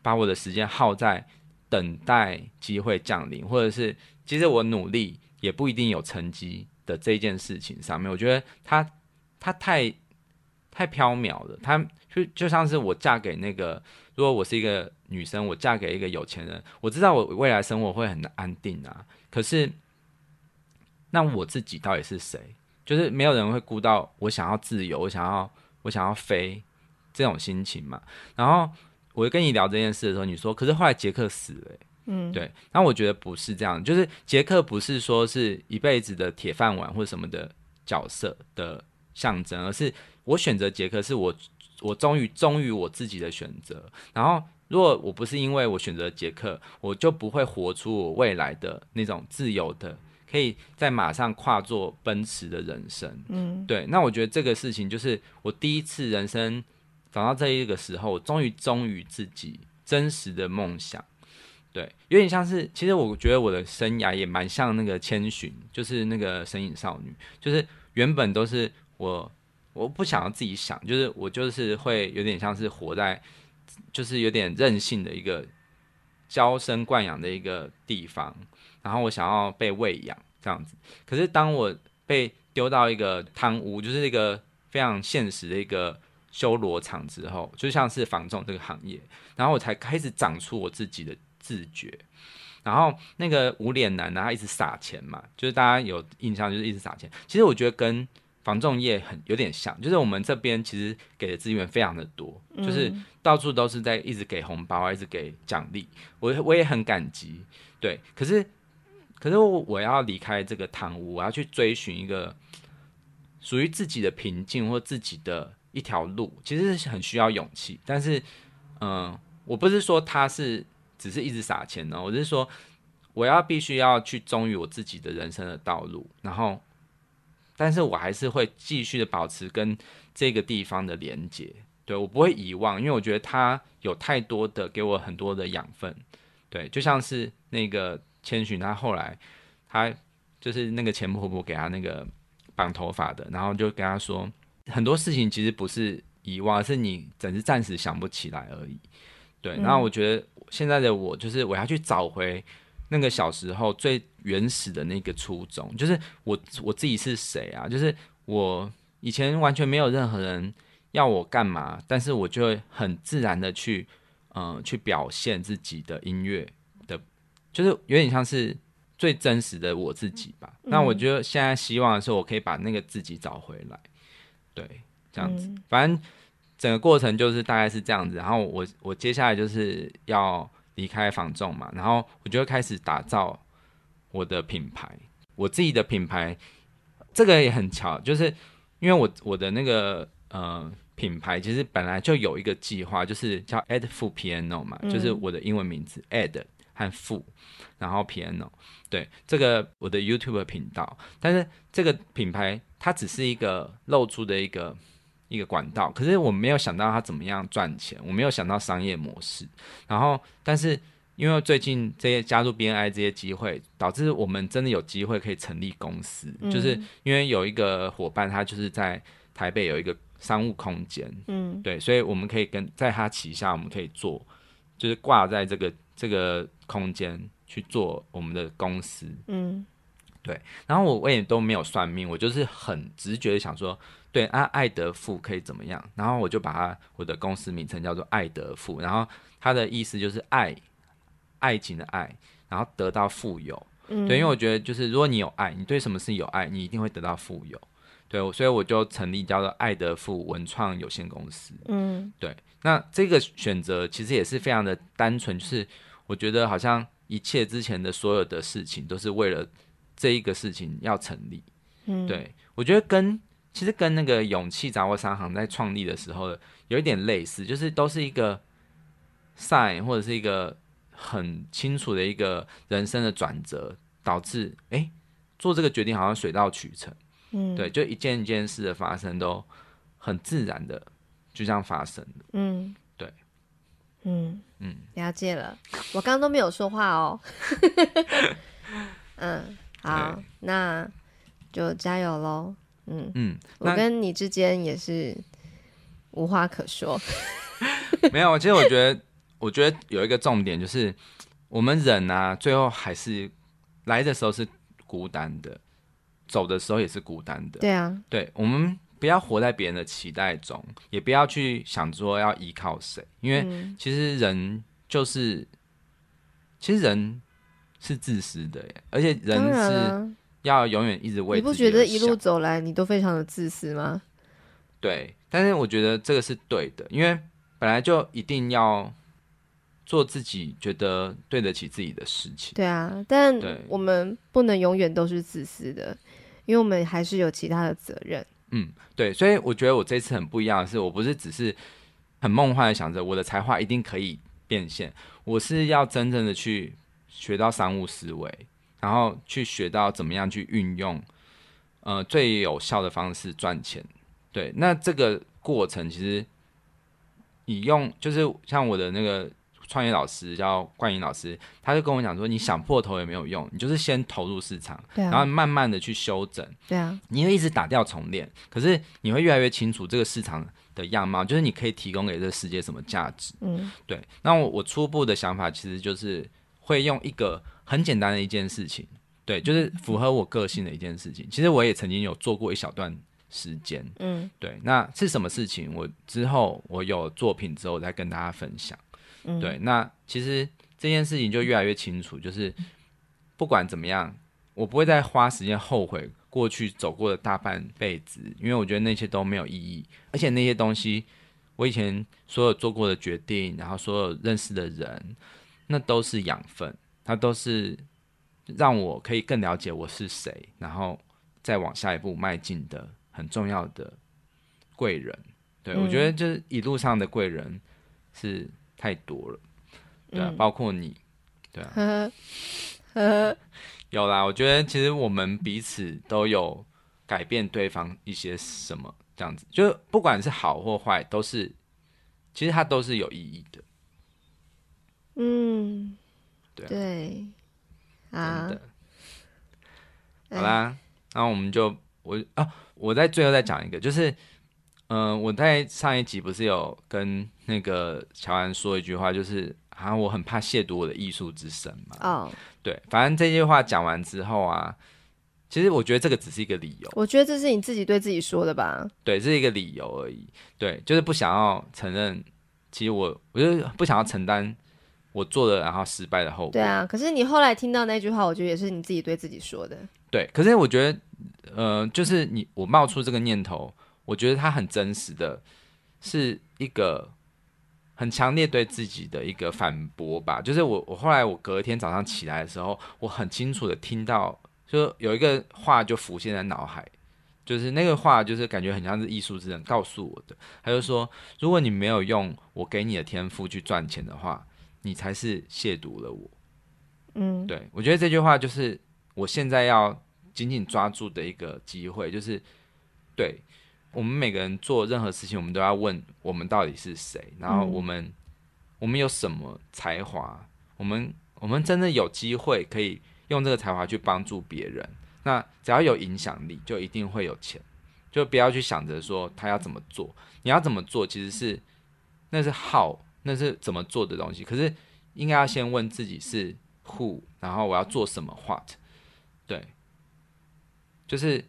Speaker 1: 把我的时间耗在等待机会降临，或者是其实我努力也不一定有成绩的这件事情上面，我觉得他他太。太飘渺了，他就就像是我嫁给那个，如果我是一个女生，我嫁给一个有钱人，我知道我未来生活会很安定啊。可是，那我自己到底是谁？就是没有人会顾到我想要自由，我想要我想要飞这种心情嘛。然后我跟你聊这件事的时候，你说，可是后来杰克死了，嗯，对。那我觉得不是这样，就是杰克不是说是一辈子的铁饭碗或者什么的角色的象征，而是。我选择杰克，是我，我终于忠于我自己的选择。然后，如果我不是因为我选择杰克，我就不会活出我未来的那种自由的，可以在马上跨坐奔驰的人生。嗯，对。那我觉得这个事情就是我第一次人生找到这一个时候，我终于忠于自己真实的梦想。对，有点像是，其实我觉得我的生涯也蛮像那个千寻，就是那个神隐少女，就是原本都是我。我不想要自己想，就是我就是会有点像是活在，就是有点任性的一个娇生惯养的一个地方，然后我想要被喂养这样子。可是当我被丢到一个贪污，就是一个非常现实的一个修罗场之后，就像是房仲这个行业，然后我才开始长出我自己的自觉。然后那个无脸男呢，他一直撒钱嘛，就是大家有印象，就是一直撒钱。其实我觉得跟防重业很有点像，就是我们这边其实给的资源非常的多，就是到处都是在一直给红包，一直给奖励，我我也很感激，对。可是，可是我要离开这个堂屋，我要去追寻一个属于自己的平静或自己的一条路，其实很需要勇气。但是，嗯，我不是说他是只是一直撒钱呢，我是说我要必须要去忠于我自己的人生的道路，然后。但是我还是会继续的保持跟这个地方的连接，对我不会遗忘，因为我觉得它有太多的给我很多的养分。对，就像是那个千寻，他后来他就是那个钱婆婆给他那个绑头发的，然后就跟他说很多事情其实不是遗忘，是你只是暂时想不起来而已。对，然后我觉得现在的我就是我要去找回。那个小时候最原始的那个初衷，就是我我自己是谁啊？就是我以前完全没有任何人要我干嘛，但是我就会很自然的去，嗯，去表现自己的音乐的，就是有点像是最真实的我自己吧。那我觉得现在希望的是，我可以把那个自己找回来。对，这样子，反正整个过程就是大概是这样子。然后我我接下来就是要。离开房仲嘛，然后我就开始打造我的品牌，我自己的品牌，这个也很巧，就是因为我我的那个呃品牌其实本来就有一个计划，就是叫 Ad 富 Piano 嘛，就是我的英文名字 Ad 和富，然后 Piano，对，这个我的 YouTube 频道，但是这个品牌它只是一个露出的一个。一个管道，可是我没有想到他怎么样赚钱，我没有想到商业模式。然后，但是因为最近这些加入 BNI 这些机会，导致我们真的有机会可以成立公司，就是因为有一个伙伴，他就是在台北有一个商务空间，嗯，对，所以我们可以跟在他旗下，我们可以做，就是挂在这个这个空间去做我们的公司，嗯，对。然后我也都没有算命，我就是很直觉的想说。对，啊，爱得富可以怎么样？然后我就把它我的公司名称叫做爱得富，然后它的意思就是爱，爱情的爱，然后得到富有。对，因为我觉得就是如果你有爱，你对什么事有爱，你一定会得到富有。对，所以我就成立叫做爱得富文创有限公司。嗯，对。那这个选择其实也是非常的单纯，就是我觉得好像一切之前的所有的事情都是为了这一个事情要成立。嗯，对我觉得跟。其实跟那个勇气杂货商行在创立的时候，有一点类似，就是都是一个赛，或者是一个很清楚的一个人生的转折，导致哎做这个决定好像水到渠成，嗯，对，就一件一件事的发生都很自然的就这样发生嗯，对，嗯嗯，
Speaker 2: 了解了，我刚刚都没有说话哦，嗯，好，那就加油喽。嗯嗯，我跟你之间也是无话可说，
Speaker 1: 没有。其实我觉得，我觉得有一个重点就是，我们人啊，最后还是来的时候是孤单的，走的时候也是孤单的。对啊，对我们不要活在别人的期待中，也不要去想说要依靠谁，因为其实人就是，其实人是自私的耶，而且人是。要永远一直为？你不觉得一路
Speaker 2: 走来你都非常的自私吗？
Speaker 1: 对，但是我觉得这个是对的，因为本来就一定要做自己觉得对得起自己的事情。对
Speaker 2: 啊，但我们不能永远都是自私的，因为我们还是有其他的责任。
Speaker 1: 嗯，对，所以我觉得我这次很不一样的是，我不是只是很梦幻的想着我的才华一定可以变现，我是要真正的去学到商务思维。然后去学到怎么样去运用，呃，最有效的方式赚钱。对，那这个过程其实，你用就是像我的那个创业老师叫冠英老师，他就跟我讲说，你想破头也没有用，你就是先投入市场，然后慢慢的去修整，对啊，你会一直打掉重练，可是你会越来越清楚这个市场的样貌，就是你可以提供给这个世界什么价值。嗯，对。那我我初步的想法其实就是会用一个。很简单的一件事情，对，就是符合我个性的一件事情。其实我也曾经有做过一小段时间，嗯，对。那是什么事情？我之后我有作品之后再跟大家分享。对，那其实这件事情就越来越清楚，就是不管怎么样，我不会再花时间后悔过去走过的大半辈子，因为我觉得那些都没有意义。而且那些东西，我以前所有做过的决定，然后所有认识的人，那都是养分。他都是让我可以更了解我是谁，然后再往下一步迈进的很重要的贵人，对我觉得就是一路上的贵人是太多了，对啊，包括你，对啊，有啦，我觉得其实我们彼此都有改变对方一些什么这样子，就不管是好或坏，都是其实它都是有意义的，
Speaker 3: 嗯。对，啊，好啦，
Speaker 1: 那我们就我啊，我在最后再讲一个，就是，嗯，我在上一集不是有跟那个乔安说一句话，就是啊，我很怕亵渎我的艺术之神嘛。哦，对，反正这句话讲完之后啊，其实我觉得这个只是一个理由。
Speaker 2: 我觉得这是你自己对自己说的吧？
Speaker 1: 对，这是一个理由而已。对，就是不想要承认，其实我，我就不想要承担。我做了，然后失败的后果。对啊，
Speaker 2: 可是你后来听到那句话，我觉得也是你自己对自己说的。
Speaker 1: 对，可是我觉得，呃，就是你我冒出这个念头，我觉得它很真实的，是一个很强烈对自己的一个反驳吧。就是我我后来我隔天早上起来的时候，我很清楚的听到，就有一个话就浮现在脑海，就是那个话就是感觉很像是艺术之人告诉我的。他就说，如果你没有用我给你的天赋去赚钱的话。你才是亵渎了我，嗯，对我觉得这句话就是我现在要紧紧抓住的一个机会，就是对我们每个人做任何事情，我们都要问我们到底是谁，然后我们我们有什么才华，我们我们真的有机会可以用这个才华去帮助别人。那只要有影响力，就一定会有钱，就不要去想着说他要怎么做，你要怎么做，其实是那是耗。那是怎么做的东西？可是应该要先问自己是 who，然后我要做什么 what，对，就是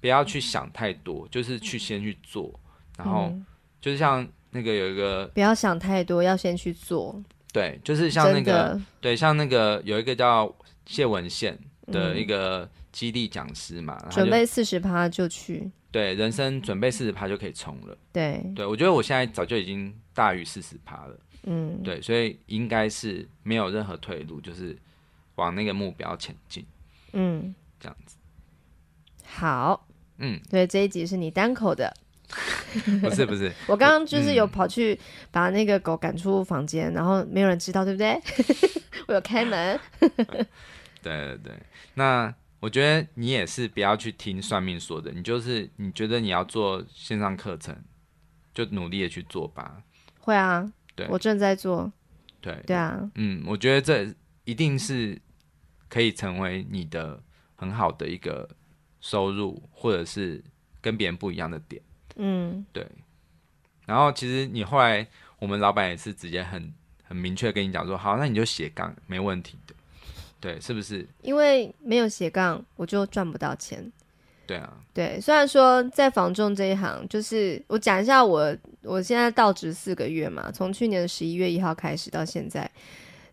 Speaker 1: 不要去想太多，就是去先去做，然后就是像那个有一个
Speaker 2: 不要想太多，要先去做，
Speaker 1: 对，就是像那个对，像那个有一个叫谢文宪的一个激励讲师嘛，准备
Speaker 2: 四十趴就去。
Speaker 1: 对，人生准备四十趴就可以冲了。对，对我觉得我现在早就已经大于四十趴了。嗯，对，所以应该是没有任何退路，就是往那个目标前进。嗯，这样子。
Speaker 2: 好。嗯，对，这一集是你单口的。不是不是，我刚刚就是有跑去把那个狗赶出房间，然后没有人知道，对不对？我有开门。对
Speaker 1: 对对，那。我觉得你也是不要去听算命说的，你就是你觉得你要做线上课程，就努力的去做吧。
Speaker 2: 会啊，对，我正在做。
Speaker 1: 对对啊，嗯，我觉得这一定是可以成为你的很好的一个收入，或者是跟别人不一样的点。嗯，对。然后其实你后来我们老板也是直接很很明确跟你讲说，好，那你就斜杠没问题的。对，是不是？
Speaker 2: 因为没有斜杠，我就赚不到钱。对啊，对，虽然说在房仲这一行，就是我讲一下，我我现在倒职四个月嘛，从去年十一月一号开始到现在。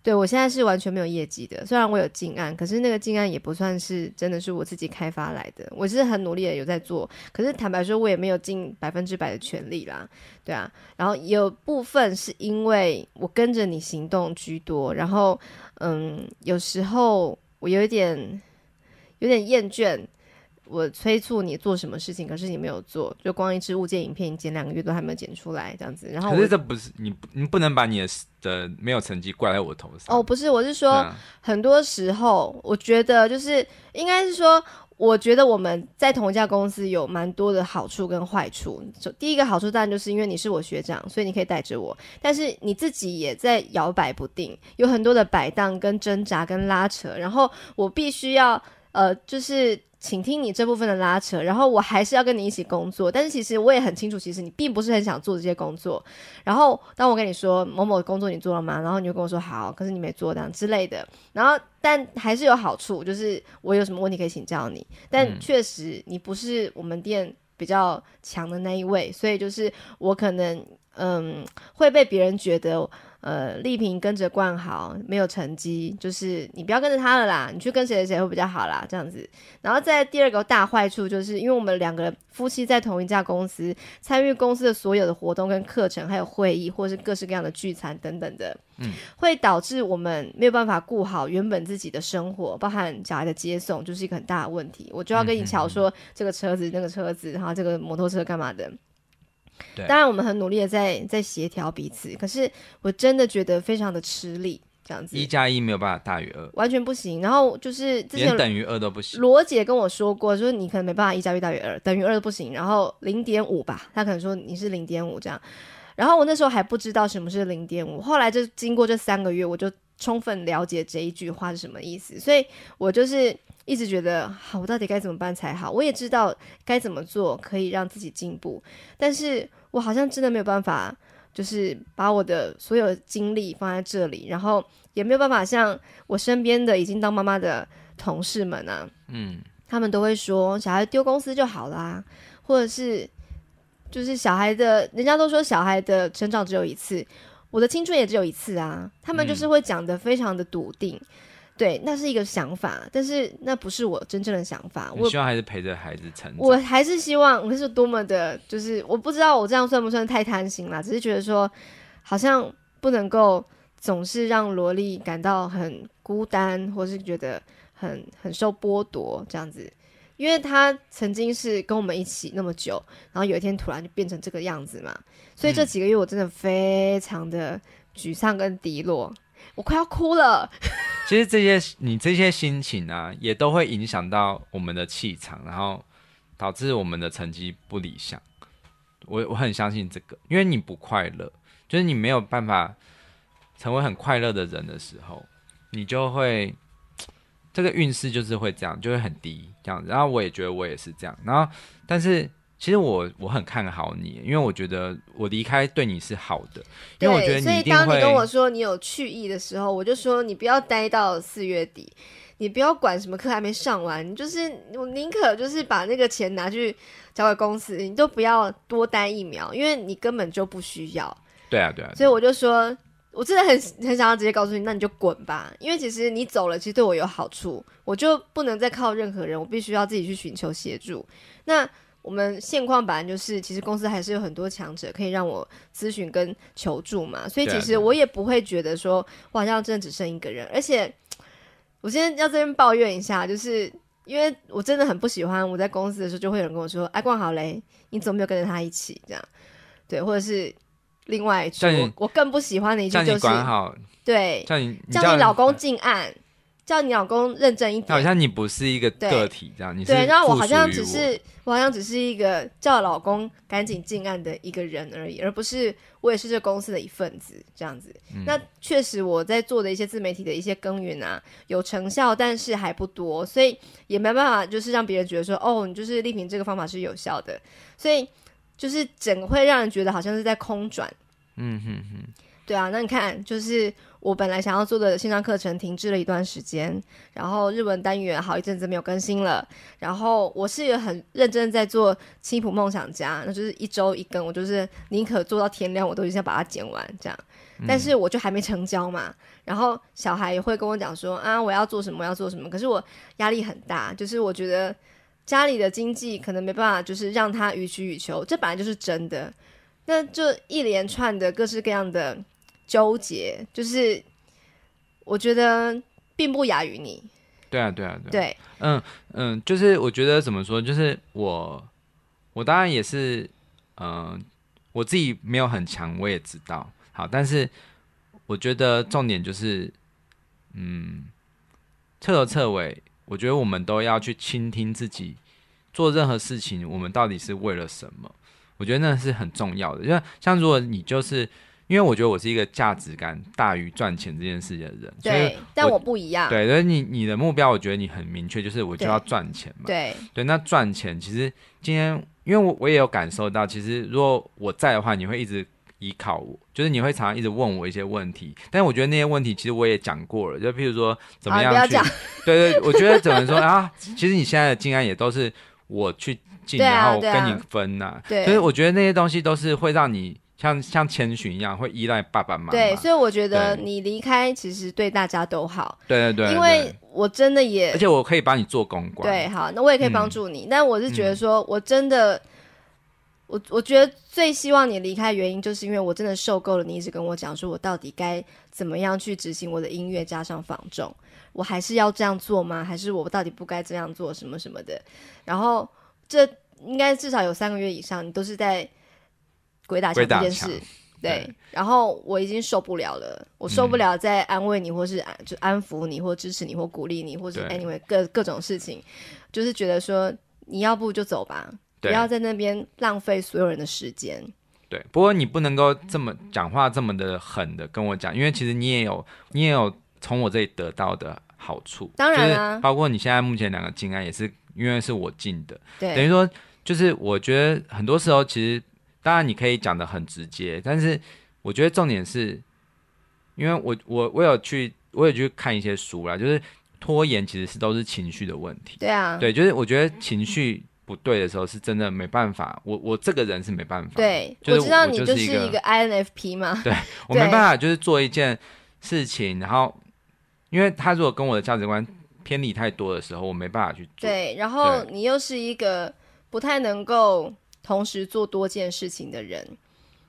Speaker 2: 对，我现在是完全没有业绩的。虽然我有进案，可是那个进案也不算是真的是我自己开发来的。我是很努力的有在做，可是坦白说，我也没有尽百分之百的全力啦。对啊，然后有部分是因为我跟着你行动居多，然后嗯，有时候我有一点有点厌倦。我催促你做什么事情，可是你没有做，就光一支物件影片剪两个月都还没有剪出来，这样子。然后可是这
Speaker 1: 不是你，你不能把你的的没有成绩怪在我头上。哦，不是，我是说，
Speaker 2: 很多时候我觉得就是应该是说，我觉得我们在同一家公司有蛮多的好处跟坏处。第一个好处当然就是因为你是我学长，所以你可以带着我，但是你自己也在摇摆不定，有很多的摆荡跟挣扎跟拉扯，然后我必须要。呃，就是请听你这部分的拉扯，然后我还是要跟你一起工作，但是其实我也很清楚，其实你并不是很想做这些工作。然后当我跟你说某某工作你做了吗？然后你就跟我说好，可是你没做这样之类的。然后但还是有好处，就是我有什么问题可以请教你。但确实你不是我们店比较强的那一位，所以就是我可能嗯会被别人觉得。呃，丽萍跟着冠豪没有成绩，就是你不要跟着他了啦，你去跟谁谁会比较好啦，这样子。然后在第二个大坏处，就是因为我们两个夫妻在同一家公司，参与公司的所有的活动、跟课程、还有会议，或是各式各样的聚餐等等的，嗯，会导致我们没有办法顾好原本自己的生活，包含小孩的接送，就是一个很大的问题。我就要跟你瞧说，这个车子、那个车子，然后这个摩托车干嘛的。当然，我们很努力的在在协调彼此，可是我真的觉得非常的吃力，这样子一
Speaker 1: 加一没有办法大于二，
Speaker 2: 完全不行。然后就是连等于
Speaker 1: 二都不行。罗
Speaker 2: 姐跟我说过，就是你可能没办法一加一大于二，等于二不行。然后零点五吧，他可能说你是零点五这样。然后我那时候还不知道什么是零点五，后来就经过这三个月，我就充分了解这一句话是什么意思。所以我就是。一直觉得好，我到底该怎么办才好？我也知道该怎么做可以让自己进步，但是我好像真的没有办法，就是把我的所有精力放在这里，然后也没有办法像我身边的已经当妈妈的同事们啊，嗯，他们都会说小孩丢公司就好啦，或者是就是小孩的，人家都说小孩的成长只有一次，我的青春也只有一次啊，他们就是会讲的非常的笃定。对，那是一个想法，但是那不是我真正的想法。我希望
Speaker 1: 还是陪着孩子成长。我还是希
Speaker 2: 望，我是多么的，就是我不知道我这样算不算太贪心了，只是觉得说，好像不能够总是让萝莉感到很孤单，或是觉得很很受剥夺这样子，因为他曾经是跟我们一起那么久，然后有一天突然就变成这个样子嘛，所以这几个月我真的非常的沮丧跟低落。我快要哭了。
Speaker 1: 其实这些你这些心情啊，也都会影响到我们的气场，然后导致我们的成绩不理想。我我很相信这个，因为你不快乐，就是你没有办法成为很快乐的人的时候，你就会这个运势就是会这样，就会很低这样子。然后我也觉得我也是这样。然后但是。其实我我很看好你，因为我觉得我离开对你是好的，因为我觉得你一定会。当你跟我
Speaker 2: 说你有去意的时候，我就说你不要待到四月底，你不要管什么课还没上完，就是我宁可就是把那个钱拿去交给公司，你都不要多待一秒，因为你根本就不需要。
Speaker 3: 对啊，对啊。所以
Speaker 2: 我就说，我真的很很想要直接告诉你，那你就滚吧，因为其实你走了，其实对我有好处，我就不能再靠任何人，我必须要自己去寻求协助。那。我们现况本来就是，其实公司还是有很多强者可以让我咨询跟求助嘛，所以其实我也不会觉得说我好像真的只剩一个人。而且我今天要这边抱怨一下，就是因为我真的很不喜欢我在公司的时候就会有人跟我说：“哎，逛好嘞，你怎么没有跟着他一起？”这样对，或者是另外一句，我更不喜欢的一句就是：“对，
Speaker 1: 叫你叫你老
Speaker 2: 公进案。”叫你老公认真一点。”好
Speaker 1: 像你不是一个个体
Speaker 2: 这样，你是好像只我。我好像只是一个叫老公赶紧进案的一个人而已，而不是我也是这公司的一份子这样子。那确实我在做的一些自媒体的一些耕耘啊，有成效，但是还不多，所以也没办法就是让别人觉得说哦，你就是丽萍这个方法是有效的，所以就是整个会让人觉得好像是在空转。嗯哼哼，对啊，那你看就是。我本来想要做的线上课程停滞了一段时间，然后日文单元好一阵子没有更新了。然后我是也很认真在做七浦梦想家，那就是一周一更，我就是宁可做到天亮，我都一定要把它剪完这样。但是我就还没成交嘛。然后小孩也会跟我讲说啊，我要做什么，要做什么。可是我压力很大，就是我觉得家里的经济可能没办法，就是让他予取予求，这本来就是真的。那就一连串的各式各样的。纠结就是，我觉得并不亚于你。
Speaker 1: 对啊，对啊，对。对，嗯嗯，就是我觉得怎么说，就是我我当然也是，嗯，我自己没有很强，我也知道。好，但是我觉得重点就是，嗯，彻头彻尾，我觉得我们都要去倾听自己，做任何事情，我们到底是为了什么？我觉得那是很重要的。就像如果你就是。因为我觉得我是一个价值感大于赚钱这件事情的人，对，但我
Speaker 2: 不一样。对，
Speaker 1: 所以你你的目标，我觉得你很明确，就是我就要赚钱嘛。对，对，那赚钱其实今天，因为我我也有感受到，其实如果我在的话，你会一直依靠我，就是你会常常一直问我一些问题。但我觉得那些问题其实我也讲过了，就譬如说怎么样去，对对，我觉得怎么说啊？其实你现在的进安也都是我去进，然后跟你分呐。对，所以我觉得那些东西都是会让你。像像千寻一样会依赖爸爸妈妈。对，
Speaker 2: 所以我觉得你离开其实对大家都好。
Speaker 1: 对对对，因为
Speaker 2: 我真的也，而且
Speaker 1: 我可以帮你做公关。
Speaker 2: 对，好，那我也可以帮助你。但我是觉得说，我真的，我我觉得最希望你离开原因，就是因为我真的受够了你一直跟我讲，说我到底该怎么样去执行我的音乐，加上仿重，我还是要这样做吗？还是我到底不该这样做？什么什么的。然后这应该至少有三个月以上，你都是在。鬼打墙，件事。对。然后我已经受不了了，我受不了再安慰你，或是安就安抚你，或支持你，或鼓励你，或是 w a y 各各种事情，就是觉得说你要不就走吧，不要在那边浪费所有人的时间。
Speaker 1: 对。不过你不能够这么讲话，这么的狠的跟我讲，因为其实你也有你也有从我这里得到的好处，当然，包括你现在目前两个进安也是因为是我进的，对。等于说，就是我觉得很多时候其实。当然，你可以讲的很直接，但是我觉得重点是，因为我我我有去，我有去看一些书啦，就是拖延其实是都是情绪的问题。对啊，对，就是我觉得情绪不对的时候是真的没办法。我我这个人是没办法。
Speaker 2: 对，我知道你就是一个 INFP 嘛。对，我没办法，
Speaker 1: 就是做一件事情，然后因为他如果跟我的价值观偏离太多的时候，我没办法去
Speaker 2: 做。对，然后你又是一个不太能够。同时做多件事情的人，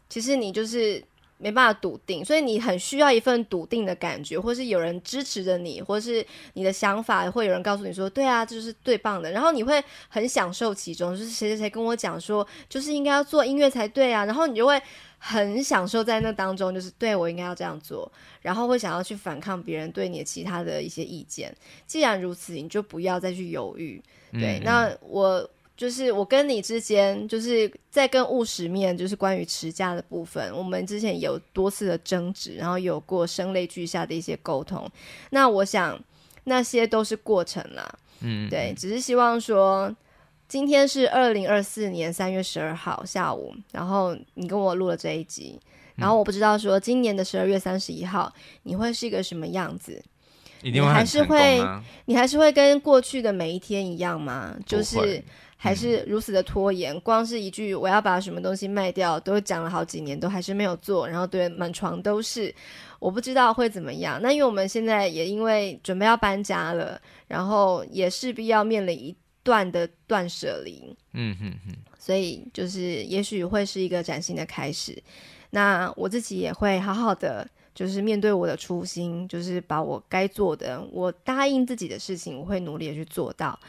Speaker 2: 其实你就是没办法笃定，所以你很需要一份笃定的感觉，或是有人支持着你，或是你的想法会有人告诉你说：“对啊，这是最棒的。”然后你会很享受其中，就是谁谁谁跟我讲说：“就是应该要做音乐才对啊。”然后你就会很享受在那当中，就是对我应该要这样做，然后会想要去反抗别人对你的其他的一些意见。既然如此，你就不要再去犹豫。对，那我。就是我跟你之间，就是在跟务实面，就是关于持家的部分，我们之前有多次的争执，然后有过声泪俱下的一些沟通。那我想，那些都是过程啦，嗯，对，只是希望说，今天是二零二四年三月十二号下午，然后你跟我录了这一集，然后我不知道说，今年的十二月三十一号你会是一个什么样子，
Speaker 3: 你还是会，
Speaker 2: 你还是会跟过去的每一天一样吗？就是。还是如此的拖延，光是一句我要把什么东西卖掉，都讲了好几年，都还是没有做。然后对，满床都是，我不知道会怎么样。那因为我们现在也因为准备要搬家了，然后也势必要面临一段的断舍离。
Speaker 3: 嗯哼哼，
Speaker 2: 所以就是也许会是一个崭新的开始。那我自己也会好好的，就是面对我的初心，就是把我该做的，我答应自己的事情，我会努力的去做到。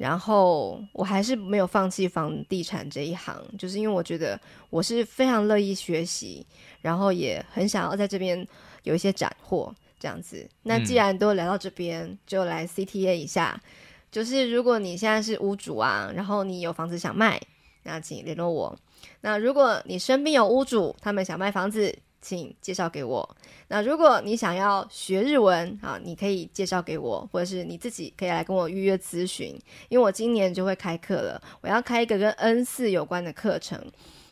Speaker 2: 然后我还是没有放弃房地产这一行，就是因为我觉得我是非常乐意学习，然后也很想要在这边有一些斩获这样子。那既然都聊到这边，就来 CTA 一下，就是如果你现在是屋主啊，然后你有房子想卖，那请联络我。那如果你身边有屋主，他们想卖房子。请介绍给我。那如果你想要学日文啊，你可以介绍给我，或者是你自己可以来跟我预约咨询，因为我今年就会开课了，我要开一个跟 N 四有关的课程。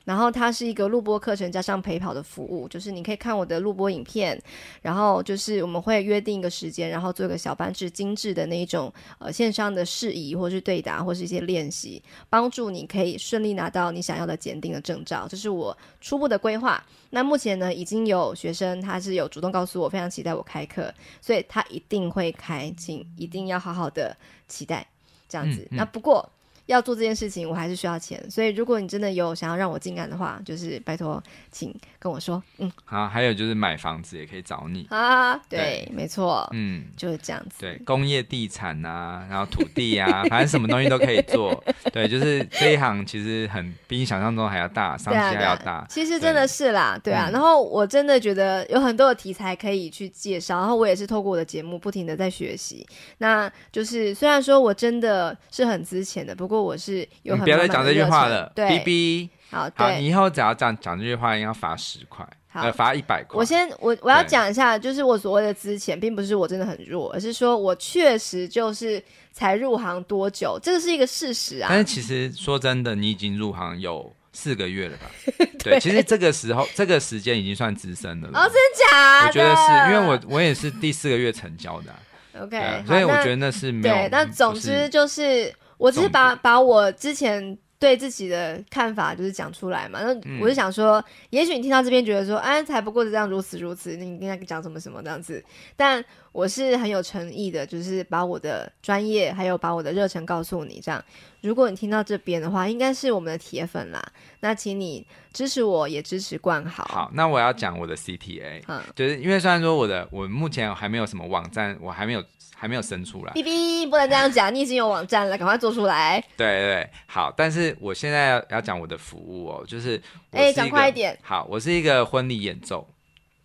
Speaker 2: 然后它是一个录播课程加上陪跑的服务，就是你可以看我的录播影片，然后就是我们会约定一个时间，然后做一个小班制、精致的那一种呃线上的事宜，或是对答，或是一些练习，帮助你可以顺利拿到你想要的检定的证照。这是我初步的规划。那目前呢，已经有学生他是有主动告诉我，非常期待我开课，所以他一定会开，请一定要好好的期待这样子。那不过。要做这件事情，我还是需要钱，所以如果你真的有想要让我进岸的话，就是拜托，请。跟我说，嗯，
Speaker 1: 好，还有就是买房子也可以找你
Speaker 2: 啊，对，没错，嗯，就是这样子，对，
Speaker 1: 工业地产呐，然后土地啊，反正什么东西都可以做，对，就是这一行其实很比你想象中还要大，商机还要大，其实真的
Speaker 2: 是啦，对啊，然后我真的觉得有很多的题材可以去介绍，然后我也是透过我的节目不停的在学习，那就是虽然说我真的是很之前的，不过我是有，你不要再讲这句话了，BB。好，你
Speaker 1: 以后只要讲讲这句话，要罚十块，呃，罚一百块。我
Speaker 2: 先，我我要讲一下，就是我所谓的之前，并不是我真的很弱，而是说我确实就是才入行多久，这个是一个事实啊。但是其
Speaker 1: 实说真的，你已经入行有四个月了吧？
Speaker 2: 对，其实
Speaker 1: 这个时候，这个时间已经算资深了。哦，
Speaker 2: 真假？我觉得是因为
Speaker 1: 我我也是第四个月成交的。OK，所以我觉得那是没有。对，那总之
Speaker 2: 就是，我只是把把我之前。对自己的看法就是讲出来嘛，那我就想说，也许你听到这边觉得说，哎，才不过是这样，如此如此，你跟他讲什么什么这样子。但我是很有诚意的，就是把我的专业还有把我的热忱告诉你。这样，如果你听到这边的话，应该是我们的铁粉啦，那请你支持我，也支持冠好。
Speaker 1: 好，那我要讲我的 CTA，嗯、就是因为虽然说我的我目前还没有什么网站，我还没有。还没有生出来，哔
Speaker 2: 哔不能这样讲，你已经有网站了，赶快做出来。
Speaker 1: 对对，好，但是我现在要要讲我的服务哦，就是，哎，讲快一点。好，我是一个婚礼演奏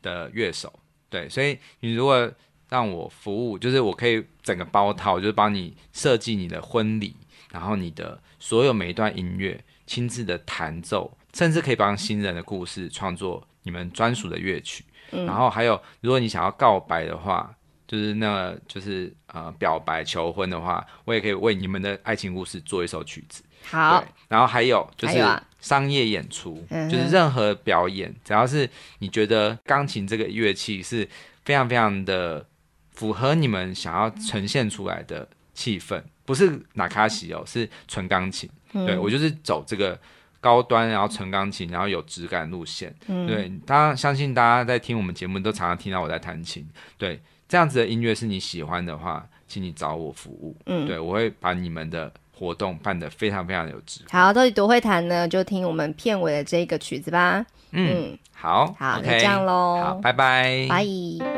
Speaker 1: 的乐手，对，所以你如果让我服务，就是我可以整个包套，就是帮你设计你的婚礼，然后你的所有每一段音乐亲自的弹奏，甚至可以帮新人的故事创作你们专属的乐曲，然后还有如果你想要告白的话。就是那，就是呃，表白求婚的话，我也可以为你们的爱情故事做一首曲子。好，然后还有就是商业演出，就是任何表演，只要是你觉得钢琴这个乐器是非常非常的符合你们想要呈现出来的气氛，不是哪卡西哦，是纯钢琴。对我就是走这个高端，然后纯钢琴，然后有质感路线。对，当然相信大家在听我们节目都常常听到我在弹琴。对。这样子的音乐是你喜欢的话，请你找我服务。嗯，对我会把你们的活动办得非常非常有质
Speaker 2: 好，到底多会弹呢？就听我们片尾的这个曲子吧。嗯，
Speaker 1: 好，好，就这样喽。好，拜拜，
Speaker 2: 拜。